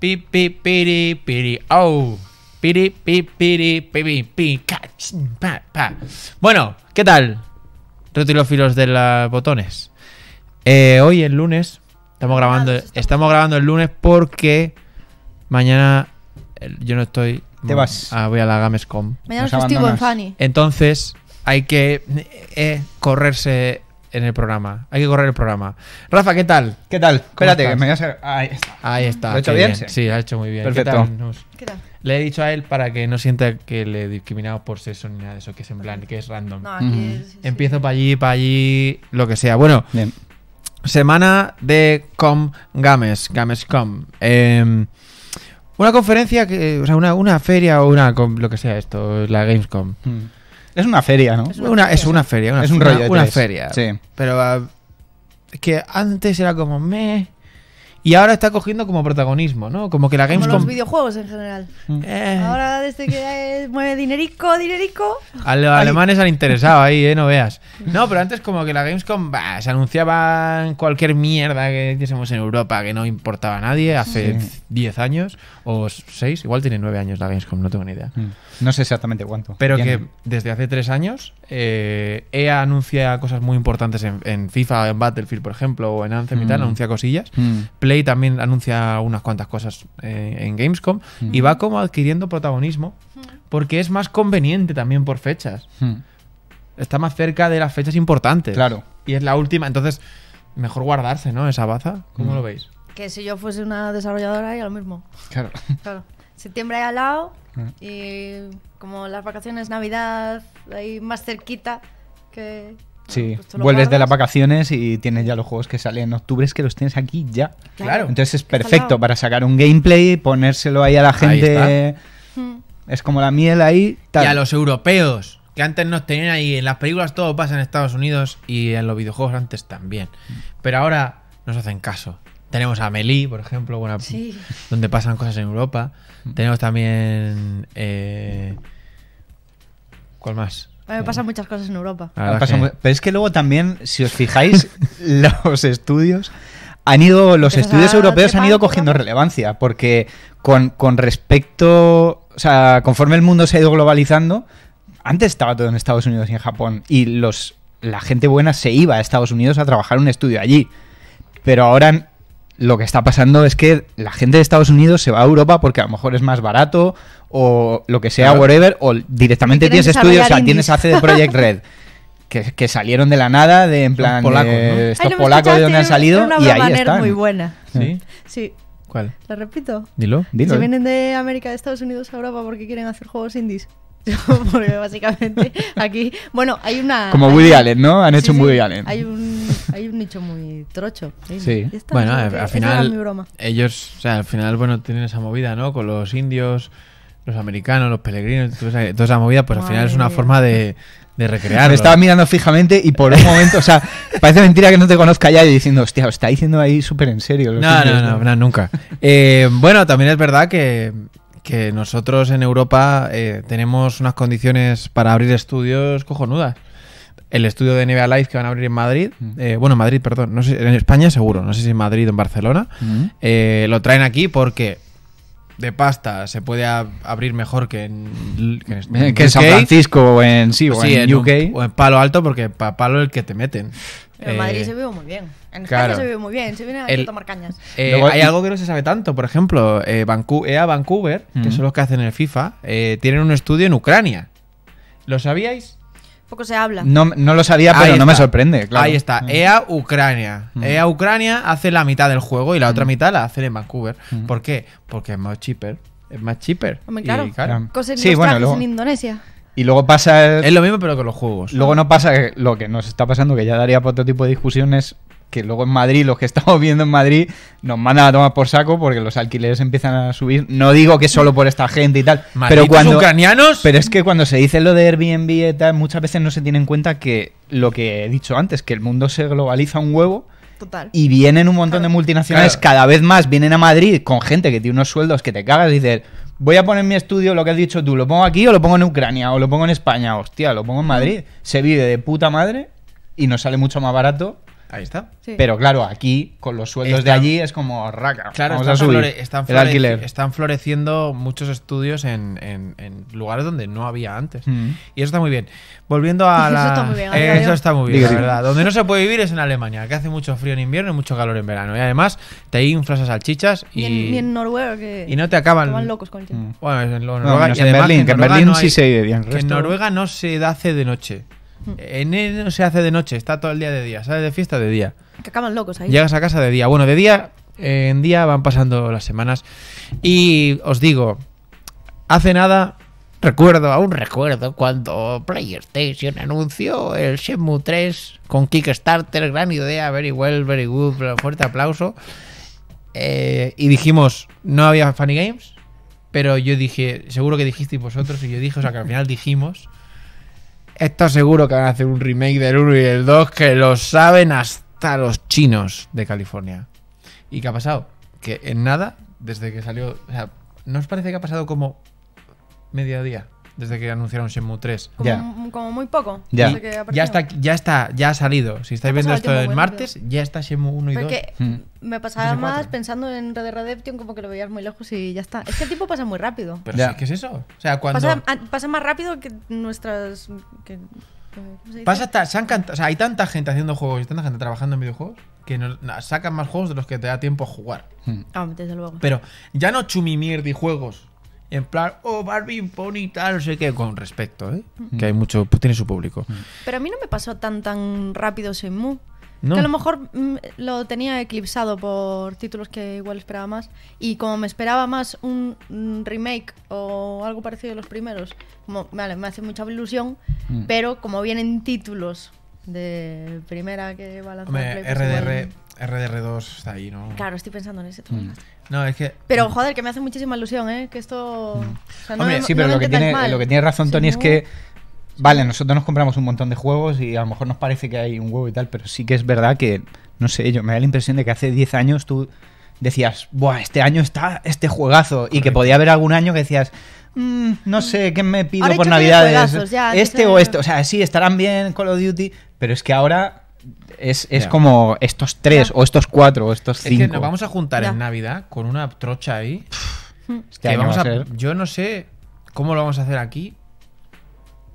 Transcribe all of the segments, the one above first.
Pipi piri, Piri, pi, piri, pi, pa, Bueno, ¿qué tal? filos de los botones. Eh, hoy el lunes. Estamos grabando, estamos grabando el lunes porque mañana yo no estoy. Te ah, voy a la Gamescom. Mañana Entonces hay que eh, correrse en el programa. Hay que correr el programa. Rafa, ¿qué tal? ¿Qué tal? Espérate, Ahí está. Ahí ¿Lo hecho bien? Sí, ha hecho muy bien. Perfecto. ¿Qué tal? Le he dicho a él para que no sienta que le he discriminado por sexo ni nada de eso, que es en plan, que es random. Empiezo para allí, para allí, lo que sea. Bueno, semana de Com Games, Gamescom. Em, una conferencia, que, o sea, una, feria o una, lo que sea esto, la Gamescom. Mm. Es una feria, ¿no? Es una, es una feria, es un rollo. Una, feria. Sí. Pero es ah, que antes era como me y ahora está cogiendo como protagonismo, ¿no? Como que la Gamescom... los videojuegos en general. Mm. Eh. Ahora desde que eh, mueve dinerico, dinerico... A los alemanes han interesado ahí, ¿eh? No veas. Mm. No, pero antes como que la Gamescom, bah, se anunciaba cualquier mierda que hiciésemos en Europa que no importaba a nadie hace 10 años o 6, igual tiene 9 años la Gamescom, no tengo ni idea. Mm. No sé exactamente cuánto. Pero que desde hace 3 años eh, EA anuncia cosas muy importantes en, FIFA, en Battlefield, por ejemplo, o en Anthem y tal, anuncia cosillas. Play también anuncia unas cuantas cosas eh, en Gamescom y va como adquiriendo protagonismo porque es más conveniente también por fechas. Está más cerca de las fechas importantes. Claro. Y es la última, entonces mejor guardarse, ¿no? Esa baza. ¿Cómo lo veis? Que si yo fuese una desarrolladora a lo mismo. Claro. claro. Septiembre ahí al lado y como las vacaciones Navidad ahí más cerquita que Sí, pues vuelves de las vacaciones y tienes ya los juegos que salen en octubre, es que los tienes aquí ya. Claro. Entonces es perfecto para sacar un gameplay, ponérselo ahí a la gente. Hmm. Es como la miel ahí. Y a los europeos, que antes no tenían ahí. En las películas todo pasa en Estados Unidos y en los videojuegos antes también. Hmm. Pero ahora nos hacen caso. Tenemos a Melí, por ejemplo, buena, donde pasan cosas en Europa. Hmm. Tenemos también. Eh, ¿Cuál más? Me pasan muchas cosas en Europa. Pero es que luego también, si os fijáis, los estudios han ido, los estudios europeos han ido cogiendo relevancia, porque con, respecto, o sea, conforme el mundo se ha ido globalizando, antes estaba todo en Estados Unidos y en Japón, y los, la gente buena se iba a Estados Unidos a trabajar un estudio allí. Pero ahora lo que está pasando es que la gente de Estados Unidos se va a Europa porque a lo mejor es más barato o lo que sea, whatever, o directamente tienes estudios, o sea, hace de Project Red. Que, salieron de la nada, de en plan, estos polacos de donde han salido, y ahí están. muy buena. ¿Sí? Sí. ¿Cuál? ¿Lo repito? Dilo, dilo. Si vienen de América, de Estados Unidos a Europa porque quieren hacer juegos indies. porque básicamente aquí... Bueno, hay una... Como Woody Allen, ¿no? Han hecho un Woody Allen. Hay un hay un nicho muy trocho. Sí. bueno, al, final. Ellos, o sea, al final, bueno, tienen esa movida, ¿no? Con los indios, los americanos, los peregrinos, toda esa, movida, pues al final es una forma de, recrear. estaba mirando fijamente y por un momento, o sea, parece mentira que no te conozca ya y diciendo, hostia, os está diciendo ahí súper en serio. No, no, no, nunca. Eh, bueno, también es verdad que, que nosotros en Europa eh, tenemos unas condiciones para abrir estudios cojonudas el estudio de NBA Live que van a abrir en Madrid, mm. eh, bueno, en Madrid, perdón, en España seguro, no sé si en Madrid o en Barcelona, mm. eh, lo traen aquí porque de pasta se puede abrir mejor que en, eh, San Francisco o en, sí, o en, UK. o en Palo Alto porque para Palo el que te meten. en Madrid se vive muy bien. En España se vive muy bien. Se viene a tomar cañas. hay algo que no se sabe tanto. Por ejemplo, Vancouver, EA Vancouver, que mm. son los que hacen el FIFA, tienen un estudio en Ucrania. ¿Lo sabíais? Poco se habla. No, lo sabía, pero no me sorprende. Ahí está, mm. EA Ucrania. Mm. EA Ucrania hace la mitad del juego y la otra mm. mitad la hace en Vancouver. ¿Por qué? Porque es más cheaper. Es más cheaper. claro. Y Sí, en Indonesia. Y luego pasa. Es lo mismo, pero con los juegos. Luego no pasa lo que nos está pasando, que ya daría para otro tipo de discusiones, que luego en Madrid, los que estamos viendo en Madrid, nos mandan a tomar por saco porque los alquileres empiezan a subir. No digo que solo por esta gente y tal, pero cuando ucranianos, pero es que cuando se dice lo de Airbnb y tal, muchas veces no se tiene en cuenta que lo que he dicho antes, que el mundo se globaliza un huevo. Total. Y vienen un montón de multinacionales cada vez más, vienen a Madrid con gente que tiene unos sueldos que te cagas y dices, voy a poner mi estudio, lo que has dicho tú, lo pongo aquí o lo pongo en Ucrania o lo pongo en España, hostia, lo pongo en Madrid. Se vive de puta madre y nos sale mucho más barato Ahí está. Pero claro, aquí con los sueldos de allí es como raca. Claro, vamos están, floreciendo muchos estudios en, lugares donde no había antes. Mm. Y eso está muy bien. Volviendo a eso Está muy bien, eh, está muy bien. la verdad. Donde no se puede vivir es en Alemania, que hace mucho frío en invierno y mucho calor en verano. Y además te hay a salchichas y. en, Noruega Y no te acaban. locos con mm. Bueno, en Noruega. en Berlín, que en Berlín sí se vive En Noruega no se hace de noche. En no se hace de noche, está todo el día de día, Sale de fiesta de día. Que acaban locos Llegas a casa de día. Bueno, de día en día van pasando las semanas. Y os digo, hace nada Recuerdo, aún recuerdo cuando PlayStation anunció el Shenmue 3 con Kickstarter, gran idea, very well, very good, fuerte aplauso. Eh, y dijimos, no había Funny Games, pero yo dije, seguro que dijisteis vosotros, y yo dije, o sea que al final dijimos esto seguro que van a hacer un remake del 1 y el 2 que lo saben hasta los chinos de California. ¿Y qué ha pasado? Que en nada, desde que salió... O sea, ¿no os parece que ha pasado como mediodía? desde que anunciaron Shenmue 3. Como, como muy poco. Ya. está, ya está, ya ha salido. Si estáis viendo esto en martes, ya está Shenmue 1 y 2. Hmm. me pasaba más pensando en Red Dead Redemption como que lo veías muy lejos y ya está. Es que el tiempo pasa muy rápido. Pero ¿qué es eso? O sea, cuando... Pasa, más rápido que nuestras... pasa hay tanta gente haciendo juegos y tanta gente trabajando en videojuegos que sacan más juegos de los que te da tiempo a jugar. Ah, desde luego. Pero ya no chumimir de juegos en plan, o oh, Barbie bonita, no sé qué, con respecto, ¿eh? Mm. Que hay mucho, pues tiene su público. Mm. Pero a mí no me pasó tan tan rápido mu. No. Que a lo mejor mm, lo tenía eclipsado por títulos que igual esperaba más. Y como me esperaba más un remake o algo parecido a los primeros, como, vale, me hace mucha ilusión. Pero como vienen títulos de primera que va a RDR, 2 está ahí, ¿no? Claro, estoy pensando en ese. También. Pero joder, que me hace muchísima ilusión, ¿eh? Que esto... Hombre, sí, pero lo, que tiene, razón Tony es que... Vale, nosotros nos compramos un montón de juegos y a lo mejor nos parece que hay un huevo y tal, pero sí que es verdad que, no sé, yo me da la impresión de que hace 10 años tú decías, ¡buah, este año está este juegazo! Y que podía haber algún año que decías, mm, no sé, ¿qué me pido por Navidades? ¿Este o este? O sea, sí, estarán bien Call of Duty, pero es que ahora es, como estos tres o estos cuatro o estos cinco. Es nos vamos a juntar en Navidad con una trocha ahí. vamos a, yo no sé cómo lo vamos a hacer aquí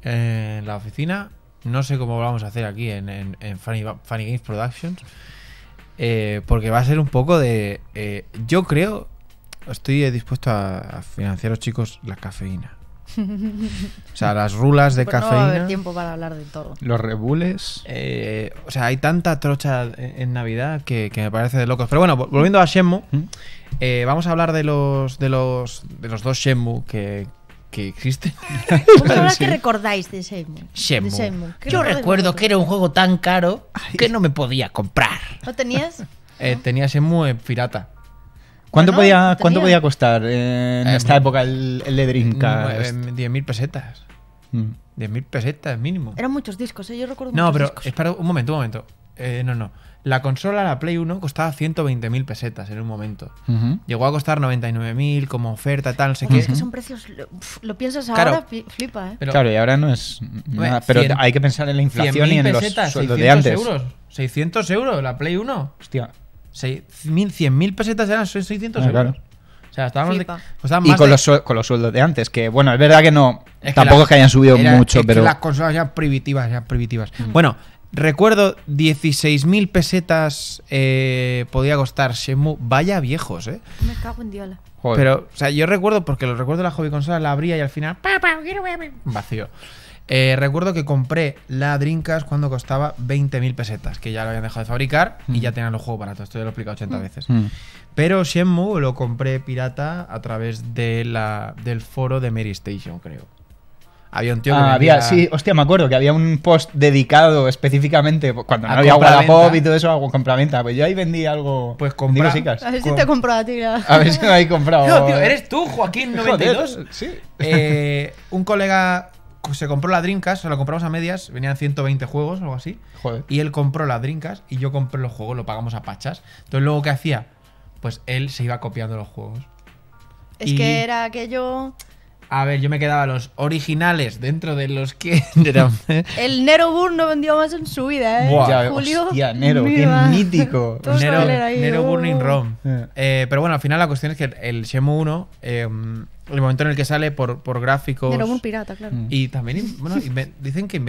en la oficina. No sé cómo lo vamos a hacer aquí en, Funny, Games Productions. Eh, porque va a ser un poco de. Eh, yo creo. Estoy dispuesto a, a los chicos, la cafeína. O sea, las rulas de cafeína. No va tiempo para hablar de todo. Los rebules. Eh, o sea, hay tanta trocha en Navidad que, me parece de locos. Pero bueno, volviendo a Shenmue, mm. eh, vamos a hablar de los, de los, de los dos Shenmue que, que existen. ¿Cómo que recordáis de Shenmue? Yo recuerdo que era un juego tan caro que no me podía comprar. ¿Lo tenías? Eh, tenía Shenmue pirata. ¿Cuánto, podía, ¿cuánto podía costar en eh, esta época el, el de Dreamcast? 10.000 pesetas. 10.000 mm. pesetas mínimo. Eran muchos discos, ¿eh? yo recuerdo No, pero espera un momento, un momento. Eh, no, no. La consola, la Play 1, costaba 120.000 pesetas en un momento. Llegó a costar 99.000 como oferta, tal, no sé qué. Es que son precios. Lo, piensas ahora, flipa, ¿eh? claro, y ahora no es. pero hay que pensar en la inflación y en los sueldos de antes. Euros, 600 euros, la Play 1. Hostia. 100.000 pesetas eran 600 ah, euros. Claro. O sea, estábamos y con, los con los sueldos de antes, que bueno, es verdad que no. tampoco es que hayan subido mucho, pero. las consolas ya primitivas, ya primitivas. Mm. Bueno, recuerdo 16.000 pesetas eh, podía costar Shemu. Vaya viejos, ¿eh? Me cago en Diola Pero, o sea, yo recuerdo, porque lo recuerdo la hobby consola, la abría y al final. Vacío. Eh, recuerdo que compré la Dreamcast cuando costaba 20.000 pesetas, que ya lo habían dejado de fabricar y mm. ya tenían los juegos baratos. Esto ya lo he explicado 80 mm. veces. Mm. Pero Shenmue lo compré pirata a través de la, del foro de Mary Station, creo. Había un tío que ah, había, sí, hostia, me acuerdo que había un post dedicado Específicamente cuando no había y todo eso, algo compraventa. Pues yo ahí vendí algo. Pues compré. A ver si te he comprado a ti. A ver si me habéis comprado. No, tío, eh, eres tú, Joaquín92. sí. Eh, un colega se compró la Drinkas, se la compramos a medias, venían 120 juegos o algo así. Joder. Y él compró la Drinkas y yo compré los juegos, lo pagamos a pachas. Entonces, luego, ¿qué hacía? Pues él se iba copiando los juegos. Es que era aquello. A ver, yo me quedaba los originales dentro de los que el Nero Burn no vendió más en su vida, ¿eh? Julio. Hostia, Nero, qué mítico. Nero, Nero Burning uh. Rom. Eh. Eh, pero bueno, al final la cuestión es que el Shemu 1, eh, el momento en el que sale por, por gráficos. Nero pirata, claro. Mm. Y también, bueno, dicen que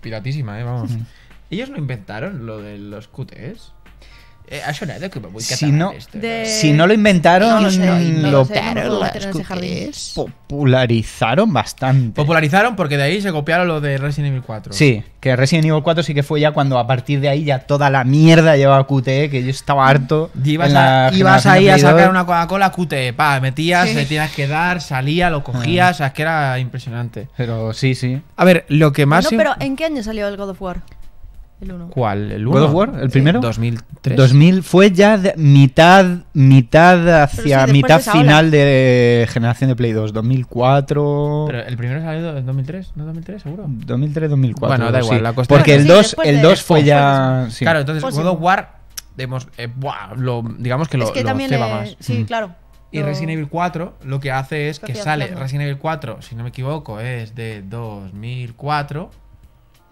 piratísima, ¿eh? Vamos. Mm. Ellos no inventaron lo de los QTs. Eh, si no, lo inventaron, lo, popularizaron bastante. Popularizaron porque de ahí se copiaron lo de Resident Evil 4. Sí, que Resident Evil 4 sí que fue ya cuando a partir de ahí ya toda la mierda llevaba QTE, que yo estaba harto. Y ibas, ibas ahí a sacar una Coca-Cola QTE, pa, metías, le tienes que dar, salía, lo cogías, ah. es que era impresionante. Pero sí, sí. A ver, lo que más... No, pero ¿en qué año salió el God of War? El ¿Cuál? ¿El 1? ¿God of War? ¿El primero? 2003. 2000 fue ya mitad, mitad hacia mitad final de generación de Play 2. 2004. Pero el primero salió en 2003, ¿no 2003 seguro? 2003, 2004. Bueno, da igual, la cuestión Porque el 2 el 2 fue ya pues, Claro, entonces pues God of War digamos, eh, digamos que lo, lleva más. Sí, mm. claro. Y Resident Evil 4 lo que hace es que sale, Resident Evil 4, si no me equivoco, es de 2004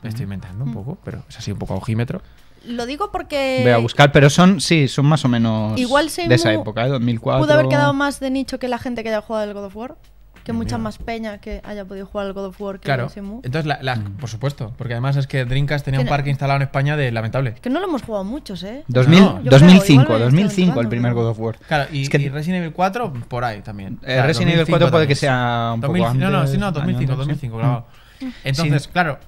me estoy inventando un poco, pero es así un poco ojímetro. Lo digo porque. Voy a buscar, pero son, sí, son más o menos Igual de esa época, ¿eh? de 2004. Pudo haber quedado más de nicho que la gente que haya jugado el God of War. Que mucha más peña que haya podido jugar el God of War que claro. Entonces, por supuesto, porque además es que Drinkas tenía un parque instalado en España de lamentable. Que no lo hemos jugado muchos, ¿eh? 2000, 2005, 2005 el primer God of War. Claro, y, Resident Evil 4 por ahí también. Eh, Resident Evil 4 puede que sea un poco antes. No, no, sí, no 2005, 2005, claro. Entonces, claro,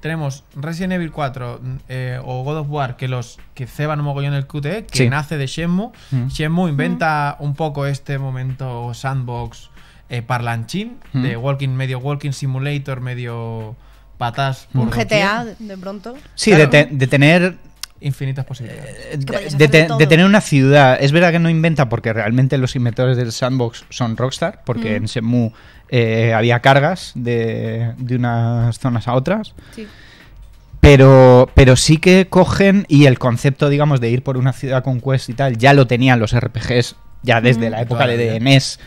tenemos Resident Evil 4 mm, eh, o God of War que los que ceban un mogollón el QTE, que nace de Shenmue. Mm. Mm. inventa un poco este momento sandbox eh, parlanchín, de walking, medio walking simulator, medio patas. un GTA, de pronto. Sí, de, tener infinitas posibilidades. Eh, de, tener una ciudad. Es verdad que no inventa porque realmente los inventores del sandbox son Rockstar, porque mm. en Semu eh, había cargas de, unas zonas a otras. Pero, pero sí que cogen y el concepto, digamos, de ir por una ciudad con quest y tal, ya lo tenían los RPGs ya desde mm. la época de DMs.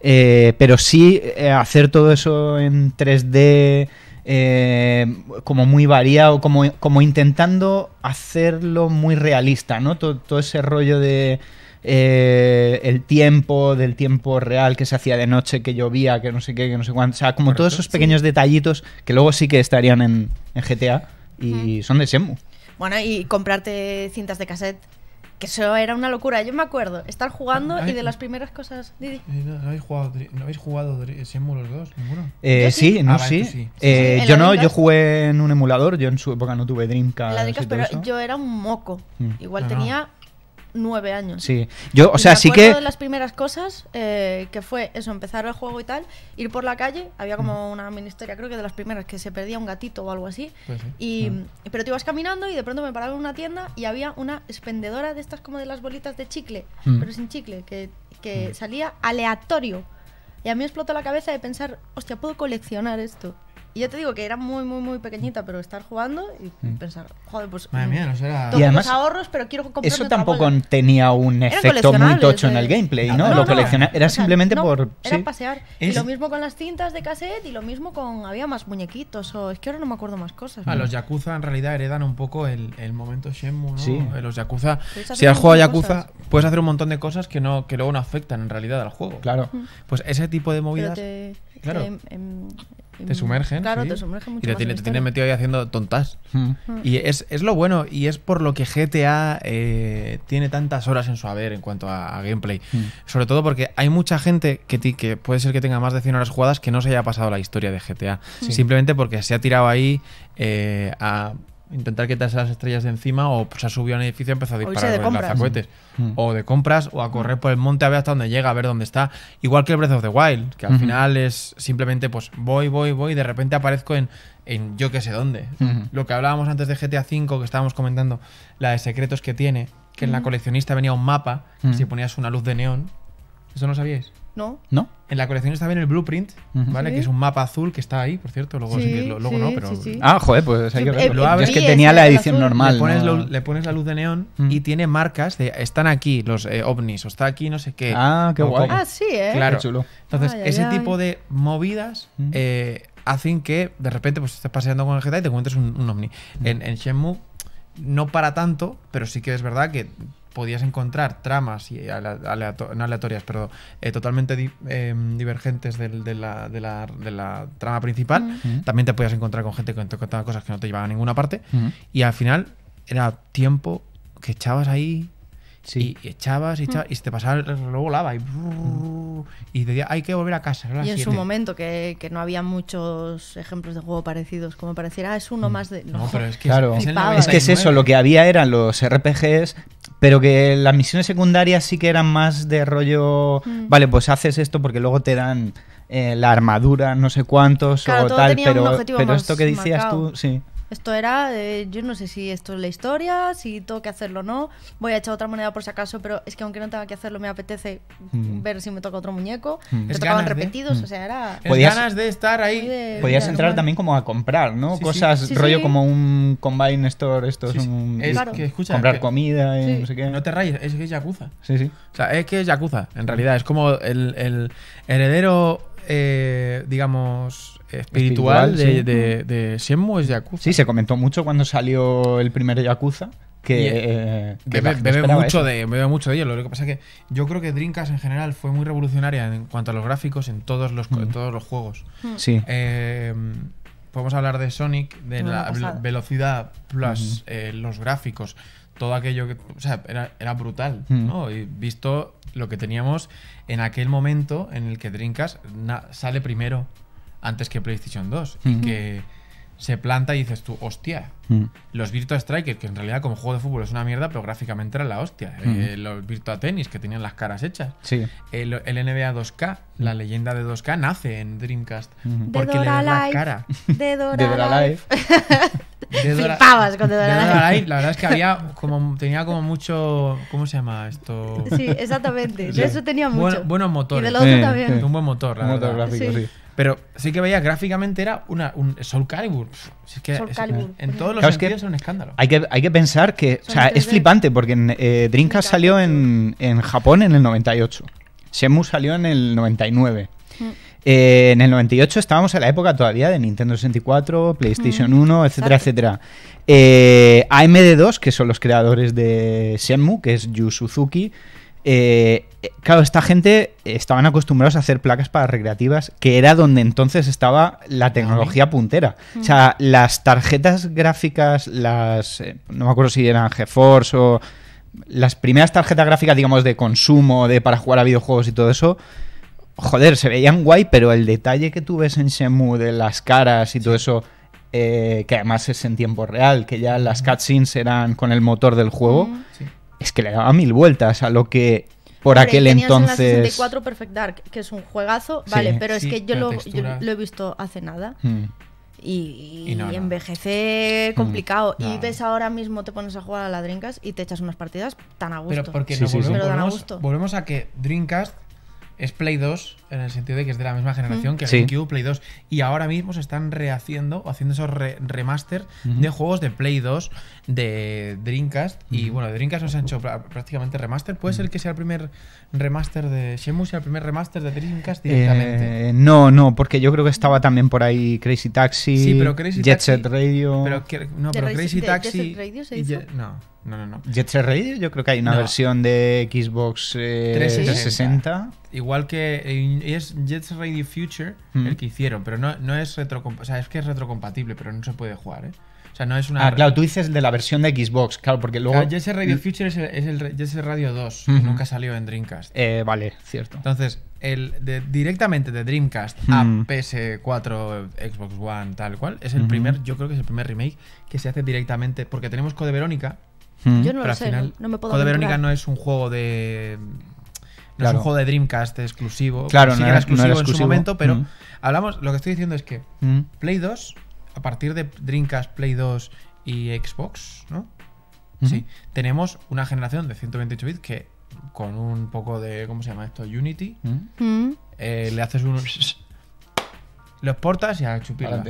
Eh, pero sí hacer todo eso en 3D eh, como muy variado, como, como intentando hacerlo muy realista, ¿no? Todo, ese rollo de eh, el tiempo, del tiempo real que se hacía de noche, que llovía, que no sé qué, que no sé cuánto. O sea, como todos esos pequeños detallitos que luego sí que estarían en, GTA y son de Semu. Bueno, y comprarte cintas de cassette que eso era una locura. Yo me acuerdo estar jugando y de las primeras cosas. Eh, no, habéis jugado, no habéis jugado eh, dos, ninguno. Eh, sí, no, ah, sí. Eh, yo no, yo jugué en un emulador. Yo en su época no tuve Dreamcast. pero yo era un moco. Mm. Igual ah, tenía nueve años. Sí, yo, o sea, así que. de las primeras cosas eh, que fue eso, empezar el juego y tal, ir por la calle, había como una historia creo que de las primeras, que se perdía un gatito o algo así. Pues y, Pero te ibas caminando y de pronto me paraba en una tienda y había una expendedora de estas como de las bolitas de chicle, mm. pero sin chicle, que, mm. salía aleatorio. Y a mí me explotó la cabeza de pensar, hostia, puedo coleccionar esto. Y yo te digo que era muy, muy, muy pequeñita, pero estar jugando y mm. pensar, joder, pues. Madre mm, mía, no será. Y además, ahorros, pero quiero Eso tampoco tenía un efecto muy tocho en el ¿eh? gameplay, ¿no? lo Era simplemente por. pasear. Y lo mismo con las cintas de cassette y lo mismo con. Había más muñequitos o. Es que ahora no me acuerdo más cosas. Ah, los Yakuza en realidad heredan un poco el, momento Shenmue, ¿no? Sí. Eh, los Yakuza. Si has jugado Yakuza, puedes hacer un montón de cosas que, no, que luego no afectan en realidad al juego. Claro. Mm. Pues ese tipo de movidas. claro. Em, em, Mm, te sumergen. Claro, te sumergen mucho. Y te, tiene, metido ahí haciendo tontas. Mm. Y es, lo bueno, y es por lo que GTA eh, tiene tantas horas en su haber en cuanto a, gameplay. Mm. Sobre todo porque hay mucha gente que, que puede ser que tenga más de 100 horas jugadas que no se haya pasado la historia de GTA. Simplemente porque se ha tirado ahí eh, a intentar quitarse las estrellas de encima o se pues, ha subido a un edificio y empezó a disparar con lanzacohetes. Mm. O de compras o a correr por el monte a ver hasta dónde llega, a ver dónde está. Igual que el Breath of the Wild, que al final es simplemente pues voy, voy, voy y de repente aparezco en, en yo que sé dónde. Lo que hablábamos antes de GTA V, que estábamos comentando, la de secretos que tiene, que en la coleccionista venía un mapa, si ponías una luz de neón. ¿Eso no sabíais? No. En la colección está bien el blueprint, ¿vale? Que es un mapa azul que está ahí, por cierto. Luego, no, pero. Ah, joder, pues hay que verlo. es que tenía la edición normal. Le pones, la luz de neón y tiene marcas de están aquí los eh, ovnis o está aquí no sé qué. Ah, qué guay. Ah, sí, ¿eh? Claro. chulo. Entonces, ese tipo de movidas. Eh, hacen que de repente pues estés paseando con el GTA y te encuentres un, ovni. En, en Shenmue no para tanto, pero sí que es verdad que podías encontrar tramas y no aleatorias, pero eh, totalmente em, divergentes de, la, de, la, de, la, trama principal. También te podías encontrar con gente que te contaba cosas que no te llevaban a ninguna parte. Y al final era tiempo que echabas ahí y, echabas y mm. y se te pasaba el reloj, volaba y, mm. decía, hay que volver a casa. y en su momento, que, no había muchos ejemplos de juego parecidos, como pareciera, ah, es uno mm. más de. No, pero es que, claro. es, que es eso, lo que había eran los RPGs, pero que las misiones secundarias sí que eran más de rollo. Vale, pues haces esto porque luego te dan eh, la armadura, no sé cuántos o tal, pero, esto que decías tú, sí. Esto era, yo no sé si esto es la historia, si tengo que hacerlo o no. Voy a echar otra moneda por si acaso, pero es que aunque no tenga que hacerlo, me apetece mm. ver si me toca otro muñeco. Mm. tocaban repetidos, mm. o sea, era. ganas de estar ahí. podías entrar también como a comprar, ¿no? Cosas rollo como un combine store, esto es un. Es comprar comida eh, no te rayes, es que es Yakuza. Sí, sí. O sea, es que es Yakuza, en realidad. Es como el, el heredero eh, digamos, espiritual, de, si de, es Yakuza. Sí, se comentó mucho cuando salió el primer Yakuza. Que, eh, eh, bebe, mucho de, ello. Lo que pasa es que yo creo que Dreamcast en general fue muy revolucionaria en cuanto a los gráficos en todos los, todos los juegos. Mm. Sí. podemos hablar de Sonic, de la velocidad plus los gráficos, todo aquello que. O sea, era, brutal, ¿no? Y visto lo que teníamos en aquel momento en el que Dreamcast sale primero antes que PlayStation 2 y que se planta y dices tú, hostia, los Virtua Strikers que en realidad como juego de fútbol es una mierda, pero gráficamente era la hostia. Eh, los Virtua Tennis, que tenían las caras hechas. El, NBA 2K, la leyenda de 2K, nace en Dreamcast. Porque le da la cara. De Dora, Live Flipabas con de La verdad es que había como, tenía como mucho. ¿Cómo se llama esto? Sí, exactamente. eso tenía mucho. Bueno, buenos motores. Un buen motor, un Motor gráfico, sí. Pero sí que veía gráficamente era una, un Soul Calibur. es que Soul Calibur. en todos los sentidos es un escándalo. Hay que, hay que pensar que. O sea, es flipante porque en, eh, salió en, en Japón en el 98. Semu salió en el 99. Eh, en el 98 estábamos en la época todavía de Nintendo 64, PlayStation 1, etcétera, etcétera. Eh, AMD2, que son los creadores de Shenmue, que es Yu Suzuki. Eh, claro, esta gente estaban acostumbrados a hacer placas para recreativas, que era donde entonces estaba la tecnología puntera. O sea, las tarjetas gráficas, las. no me acuerdo si eran GeForce o. Las primeras tarjetas gráficas, digamos, de consumo, de para jugar a videojuegos y todo eso, joder, se veían guay, pero el detalle que tú ves en Shemu de las caras y todo eso, eh, que además es en tiempo real, que ya las cutscenes eran con el motor del juego, es que le daba mil vueltas a lo que por aquel entonces. En la Perfect Dark, que es un juegazo, vale, pero es que yo lo, he visto hace nada. Mm. Y, envejece mm. complicado. Y ves ahora mismo, te pones a jugar a la Dreamcast y te echas unas partidas tan a gusto. Pero porque volvemos, volvemos a que Dreamcast es Play 2, en el sentido de que es de la misma generación mm. que sí. GameCube, Play 2. Y ahora mismo se están rehaciendo o haciendo esos remaster de juegos de Play 2 de Dreamcast. Y bueno, de Dreamcast nos han hecho prácticamente remaster. ¿Puede ser que sea el primer remaster de Shenmue, sea el primer remaster de Dreamcast eh, directamente? no, no, porque yo creo que estaba también por ahí Crazy Taxi, Jet Set Radio. pero Crazy Taxi. Radio se hizo? no, no, no, Jet Set Radio, yo creo que hay una versión de Xbox 360. Eh, Igual que eh, es Jet Set Radio Future el que hicieron, pero no, es retro O sea, es que es retrocompatible, pero no se puede jugar, ¿eh? O sea, no es una. Ah, claro, tú dices de la versión de Xbox, claro, porque luego. ya ese Radio mm. Future es el, es Jesse Radio 2, que nunca salió en Dreamcast. Eh, vale, cierto. Entonces, el directamente de Dreamcast a mm. PS4, Xbox One, tal cual, es el primer, yo creo que es el primer remake que se hace directamente. Porque tenemos Code Verónica. Mm. Yo no lo sé, Code Verónica no es un juego de. No es un juego de Dreamcast exclusivo. Claro, no, era, exclusivo en su momento, pero hablamos. Lo que estoy diciendo es que Play 2 a partir de Dreamcast, Play 2 y Xbox, ¿no? Sí, tenemos una generación de 128 bits que con un poco de, ¿cómo se llama esto? Unity, mm. Mm. Eh, le haces un... Lo exportas y a chupirla.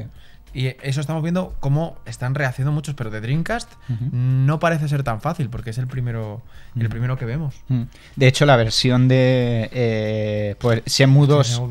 Y eso estamos viendo cómo están rehaciendo muchos, pero de Dreamcast no parece ser tan fácil porque es el primero, el primero que vemos. De hecho, la versión de eh, pues Shenmue 2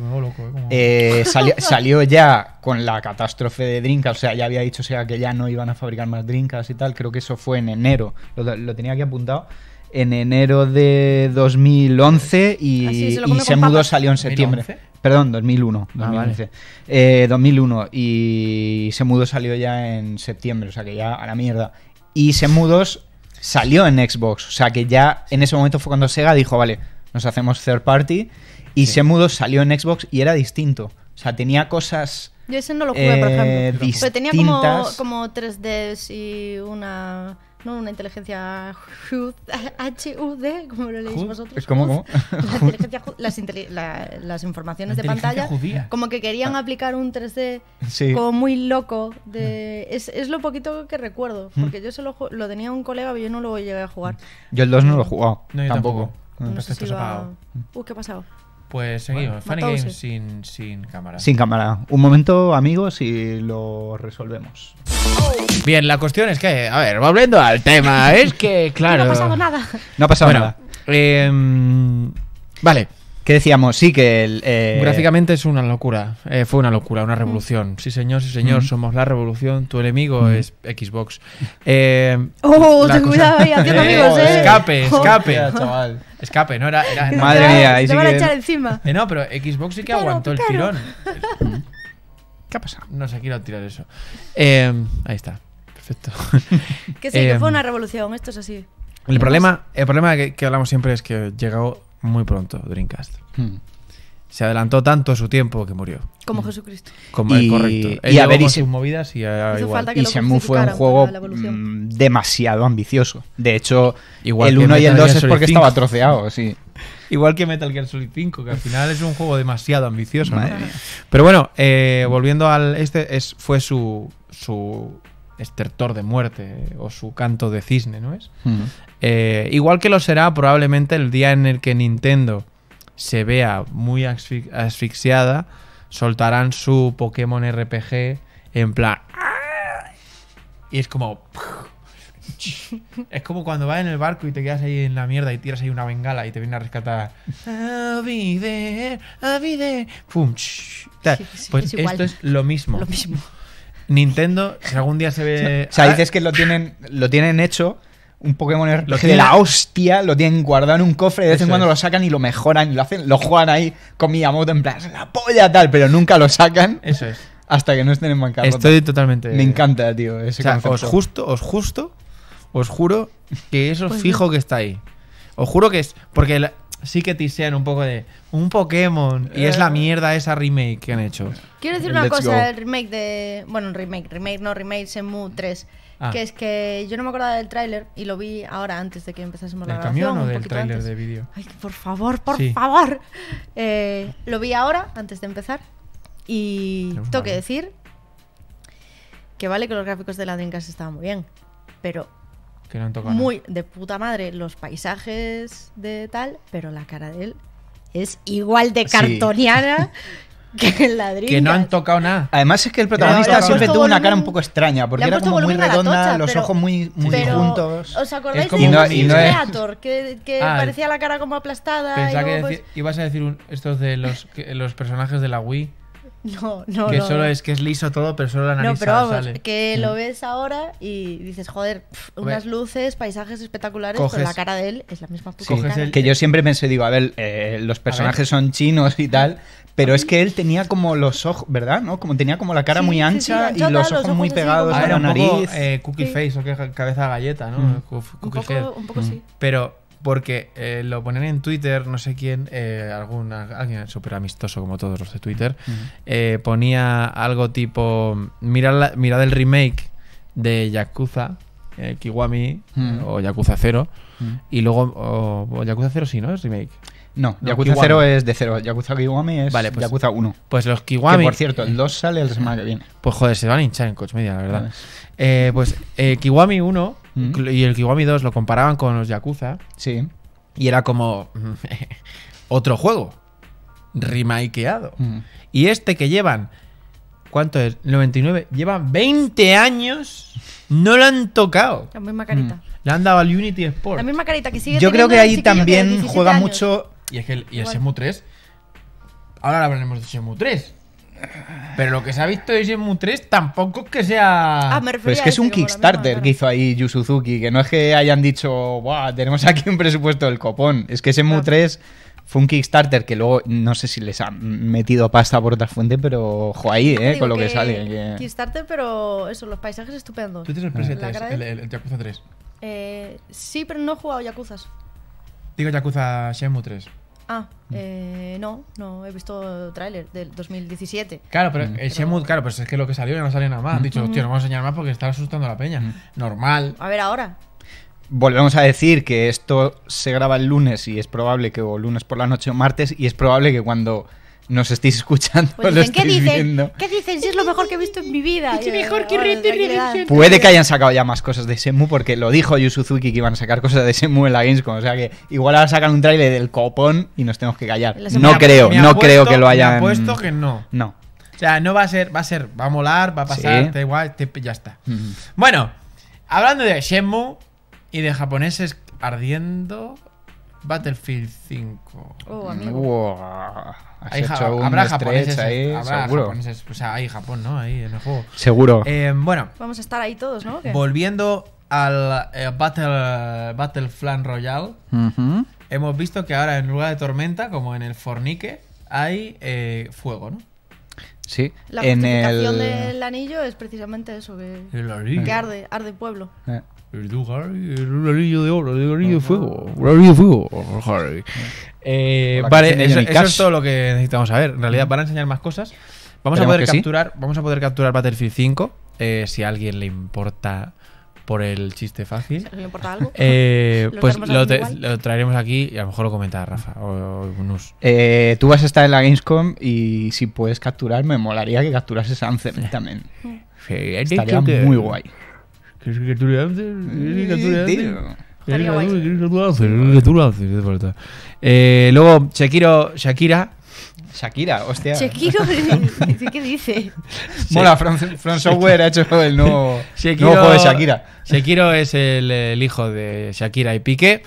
eh, eh, salió, ya con la catástrofe de Dreamcast. O sea, ya había dicho sea, que ya no iban a fabricar más Dreamcast y tal. Creo que eso fue en enero. Lo, tenía aquí apuntado en enero de 2011 y, ah, se Shenmue salió en septiembre. Perdón, 2001. 2001. Ah, eh, y Se mudó salió ya en septiembre, o sea que ya a la mierda. Y Se Mudos salió en Xbox, o sea que ya en ese momento fue cuando Sega dijo, vale, nos hacemos third party. Y Se Mudo salió en Xbox y era distinto. O sea, tenía cosas... Yo ese no lo jugué, por ejemplo. Eh, pero tenía como, como 3Ds y una una inteligencia HUD, como lo leéis vosotros. las, las, informaciones de pantalla. Como que querían ah. aplicar un 3D como muy loco. De, mm. es, lo poquito que recuerdo, mm. porque yo solo lo tenía un colega, pero yo no lo llegué a jugar. Yo el 2 no lo he jugado, tampoco. ¿qué ha pasado? Pues seguimos, Funny Games sin, sin cámara. Sin cámara. Un momento, amigos, y lo resolvemos. Bien, la cuestión es que, a ver, volviendo al tema, es que, claro. No ha pasado nada. No ha pasado nada. Em, vale. ¿Qué decíamos? Sí, que el, eh, Gráficamente es una locura. Eh, fue una locura, una revolución. Mm. Sí, señor, sí, señor. Mm. Somos la revolución. Tu enemigo mm. es Xbox. Eh, ¡Oh, te cuidado! haciendo eh, amigos, ¿eh? Escape, oh. escape. chaval. Escape, ¿no? Era, Madre mía, ahí te van a echar encima. no, pero Xbox sí que aguantó el tirón. ¿Qué ha pasado? No sé, quiero tirar eso. ahí está. Perfecto. que sí, que fue una revolución. Esto es así. El problema, el problema que, que hablamos siempre es que llegó muy pronto Dreamcast. Hmm. Se adelantó tanto a su tiempo que murió. Como hmm. Jesucristo. Como y, correcto. y a ver, y se, movidas y, igual. y fue un juego mm, demasiado ambicioso. De hecho, el 1 y el 2 es porque estaba troceado, sí. Igual que Metal Gear Solid 5, que al final es un juego demasiado ambicioso. Pero bueno, eh, volviendo al este, es, fue su, su estertor de muerte o su canto de cisne, ¿no es? Hmm. Eh, igual que lo será probablemente el día en el que Nintendo se vea muy asfixiada, soltarán su Pokémon RPG en plan... ¡ah! Y es como... Es como cuando vas en el barco y te quedas ahí en la mierda y tiras ahí una bengala y te viene a rescatar. pues esto es lo mismo. Lo mismo. Nintendo, si algún día se ve. O sea, dices que lo tienen, lo tienen hecho, un Pokémon de la hostia, lo tienen guardado en un cofre, de vez en cuando lo sacan y lo mejoran y lo hacen, lo juegan ahí con Miyamoto en plan, la polla tal, pero nunca lo sacan. Eso es. Hasta que no estén en bancarrota. Estoy totalmente. Me encanta, tío, Os justo, os justo, os juro que eso pues fijo que está ahí. Os juro que es. Porque sí que te sean un poco de. Un Pokémon. Y es la eh. mierda esa remake que han hecho. Quiero decir una cosa: el remake de. Bueno, remake, remake, no remake, Shenmue 3. Ah. Que es que yo no me acordaba del tráiler y lo vi ahora antes de que empezásemos la grabación. Camión del tráiler de vídeo? Ay, por favor, por favor. Eh, lo vi ahora antes de empezar y tengo que decir que vale que los gráficos de la Dreamcast estaban muy bien, pero tocado muy de puta madre los paisajes de tal, pero la cara de él es igual de cartoniana que Que no han tocado nada. Además es que el protagonista siempre tuvo una cara un poco extraña, porque era como muy redonda, los ojos muy, muy juntos. ¿Os acordáis de no, Creator? Que, ah, parecía la cara como aplastada. y pues ibas a decir estos de los, los personajes de la Wii. No, no. Que solo es que es liso todo, pero solo la nariz que lo ves ahora y dices, joder, unas luces, paisajes espectaculares, pero la cara de él es la misma Que yo siempre pensé, digo, a ver, eh, los personajes son chinos y tal, pero es que él tenía como los ojos, ¿verdad? ¿No? Como tenía como la cara muy ancha y los, ojos, muy pegados a ah, la nariz. Eh, cookie face o cabeza galleta, ¿no? Mm. un poco, Un mm. poco sí. Pero porque eh, lo ponen en Twitter, no sé quién, eh, alguien súper amistoso como todos los de Twitter, eh, ponía algo tipo, mirad, el remake de Yakuza, Kiwami o Yakuza 0, y luego, o, Yakuza 0 sí, ¿no? Es remake. No, Yakuza 0 es de 0. Yakuza Kiwami es vale, pues Yakuza 1. Pues los Kiwami. Que por cierto, el 2 sale el semana que viene. Pues joder, se van a hinchar en Coach Media, la verdad. pues Kiwami 1 y el Kiwami 2 lo comparaban con los Yakuza. Sí. Y era como otro juego. Remakeado. Y este que llevan. ¿Cuánto es? 99. Llevan 20 años. No lo han tocado. La misma carita. Le han dado al Unity Sport. La misma carita que sigue Yo creo que ahí también juega mucho. Y es que el, y 3. Ahora hablaremos de Shenmue 3. Pero lo que se ha visto de Shenmue 3 tampoco es que sea. Ah, es que es un Kickstarter que hizo ahí Yu Suzuki, que no es que hayan dicho, Buah, tenemos aquí un presupuesto del copón. Es que Shenmue 3 fue un Kickstarter que luego no sé si les han metido pasta por otra fuente, pero jo, ahí, ¿eh? con lo que, sale. Kickstarter, pero eso, los paisajes estupendos. ¿Tú tienes el el, Yakuza 3? Eh, sí, pero no he jugado Yakuza Digo Yakuza Shenmue 3. Ah, eh, no, no, he visto tráiler del 2017. Claro, pero mm. el Shemud, claro, pero es que lo que salió ya no salió nada más. Han dicho, tío, no vamos a enseñar más porque está asustando a la peña. Mm. Normal. A ver ahora. Volvemos a decir que esto se graba el lunes y es probable que, o lunes por la noche o martes, y es probable que cuando nos estáis escuchando. Pues ¿qué, dicen? Si es lo mejor que he visto en mi vida. Es mejor que Puede que hayan sacado ya más cosas de Semu, porque lo dijo Yu Suzuki que iban a sacar cosas de Semu en la Gamescom. O sea que igual ahora sacan un trailer del copón y nos tenemos que callar. No creo, no creo que lo hayan. puesto que no. No. O sea, no va a ser, va a ser, va a molar, va a pasar, da igual, ya está. Mm. Bueno, hablando de Shenmue y de japoneses ardiendo, Battlefield 5. Oh, mm, amigo. Wow. Hay habrá habrá o sea, hay Japón, ¿no? Ahí en el juego. Seguro. Eh, bueno. Vamos a estar ahí todos, ¿no? Volviendo al eh, Battle, Battle Royale, hemos visto que ahora en lugar de tormenta, como en el Fornique, hay eh, fuego, ¿no? Sí, la en el... del anillo es precisamente eso, que, el que arde, arde pueblo el anillo de oro, el anillo de fuego, el anillo de fuego, eh, vale, eso, es todo lo que necesitamos saber. En realidad van a enseñar más cosas. Vamos a poder capturar, vamos a poder capturar Battlefield 5 eh, si a alguien le importa por el chiste fácil. ¿Le importa algo? Eh, pues lo, traeremos aquí y a lo mejor lo comenta Rafa o, tú vas a estar en la Gamescom y si puedes capturar, me molaría que capturases Anthem también. Estaría muy guay. ¿Quieres que tú le haces? ¿Quieres que tú le haces? ¿Quieres que tú haces? ¿Quieres que tú lo haces? falta. Eh, luego, Shakira. Shakira, hostia. Shakiro, ¿qué dice? Mola, Fran Software ha hecho el nuevo, juego de Shakira. Shakiro es el, el hijo de Shakira y Piqué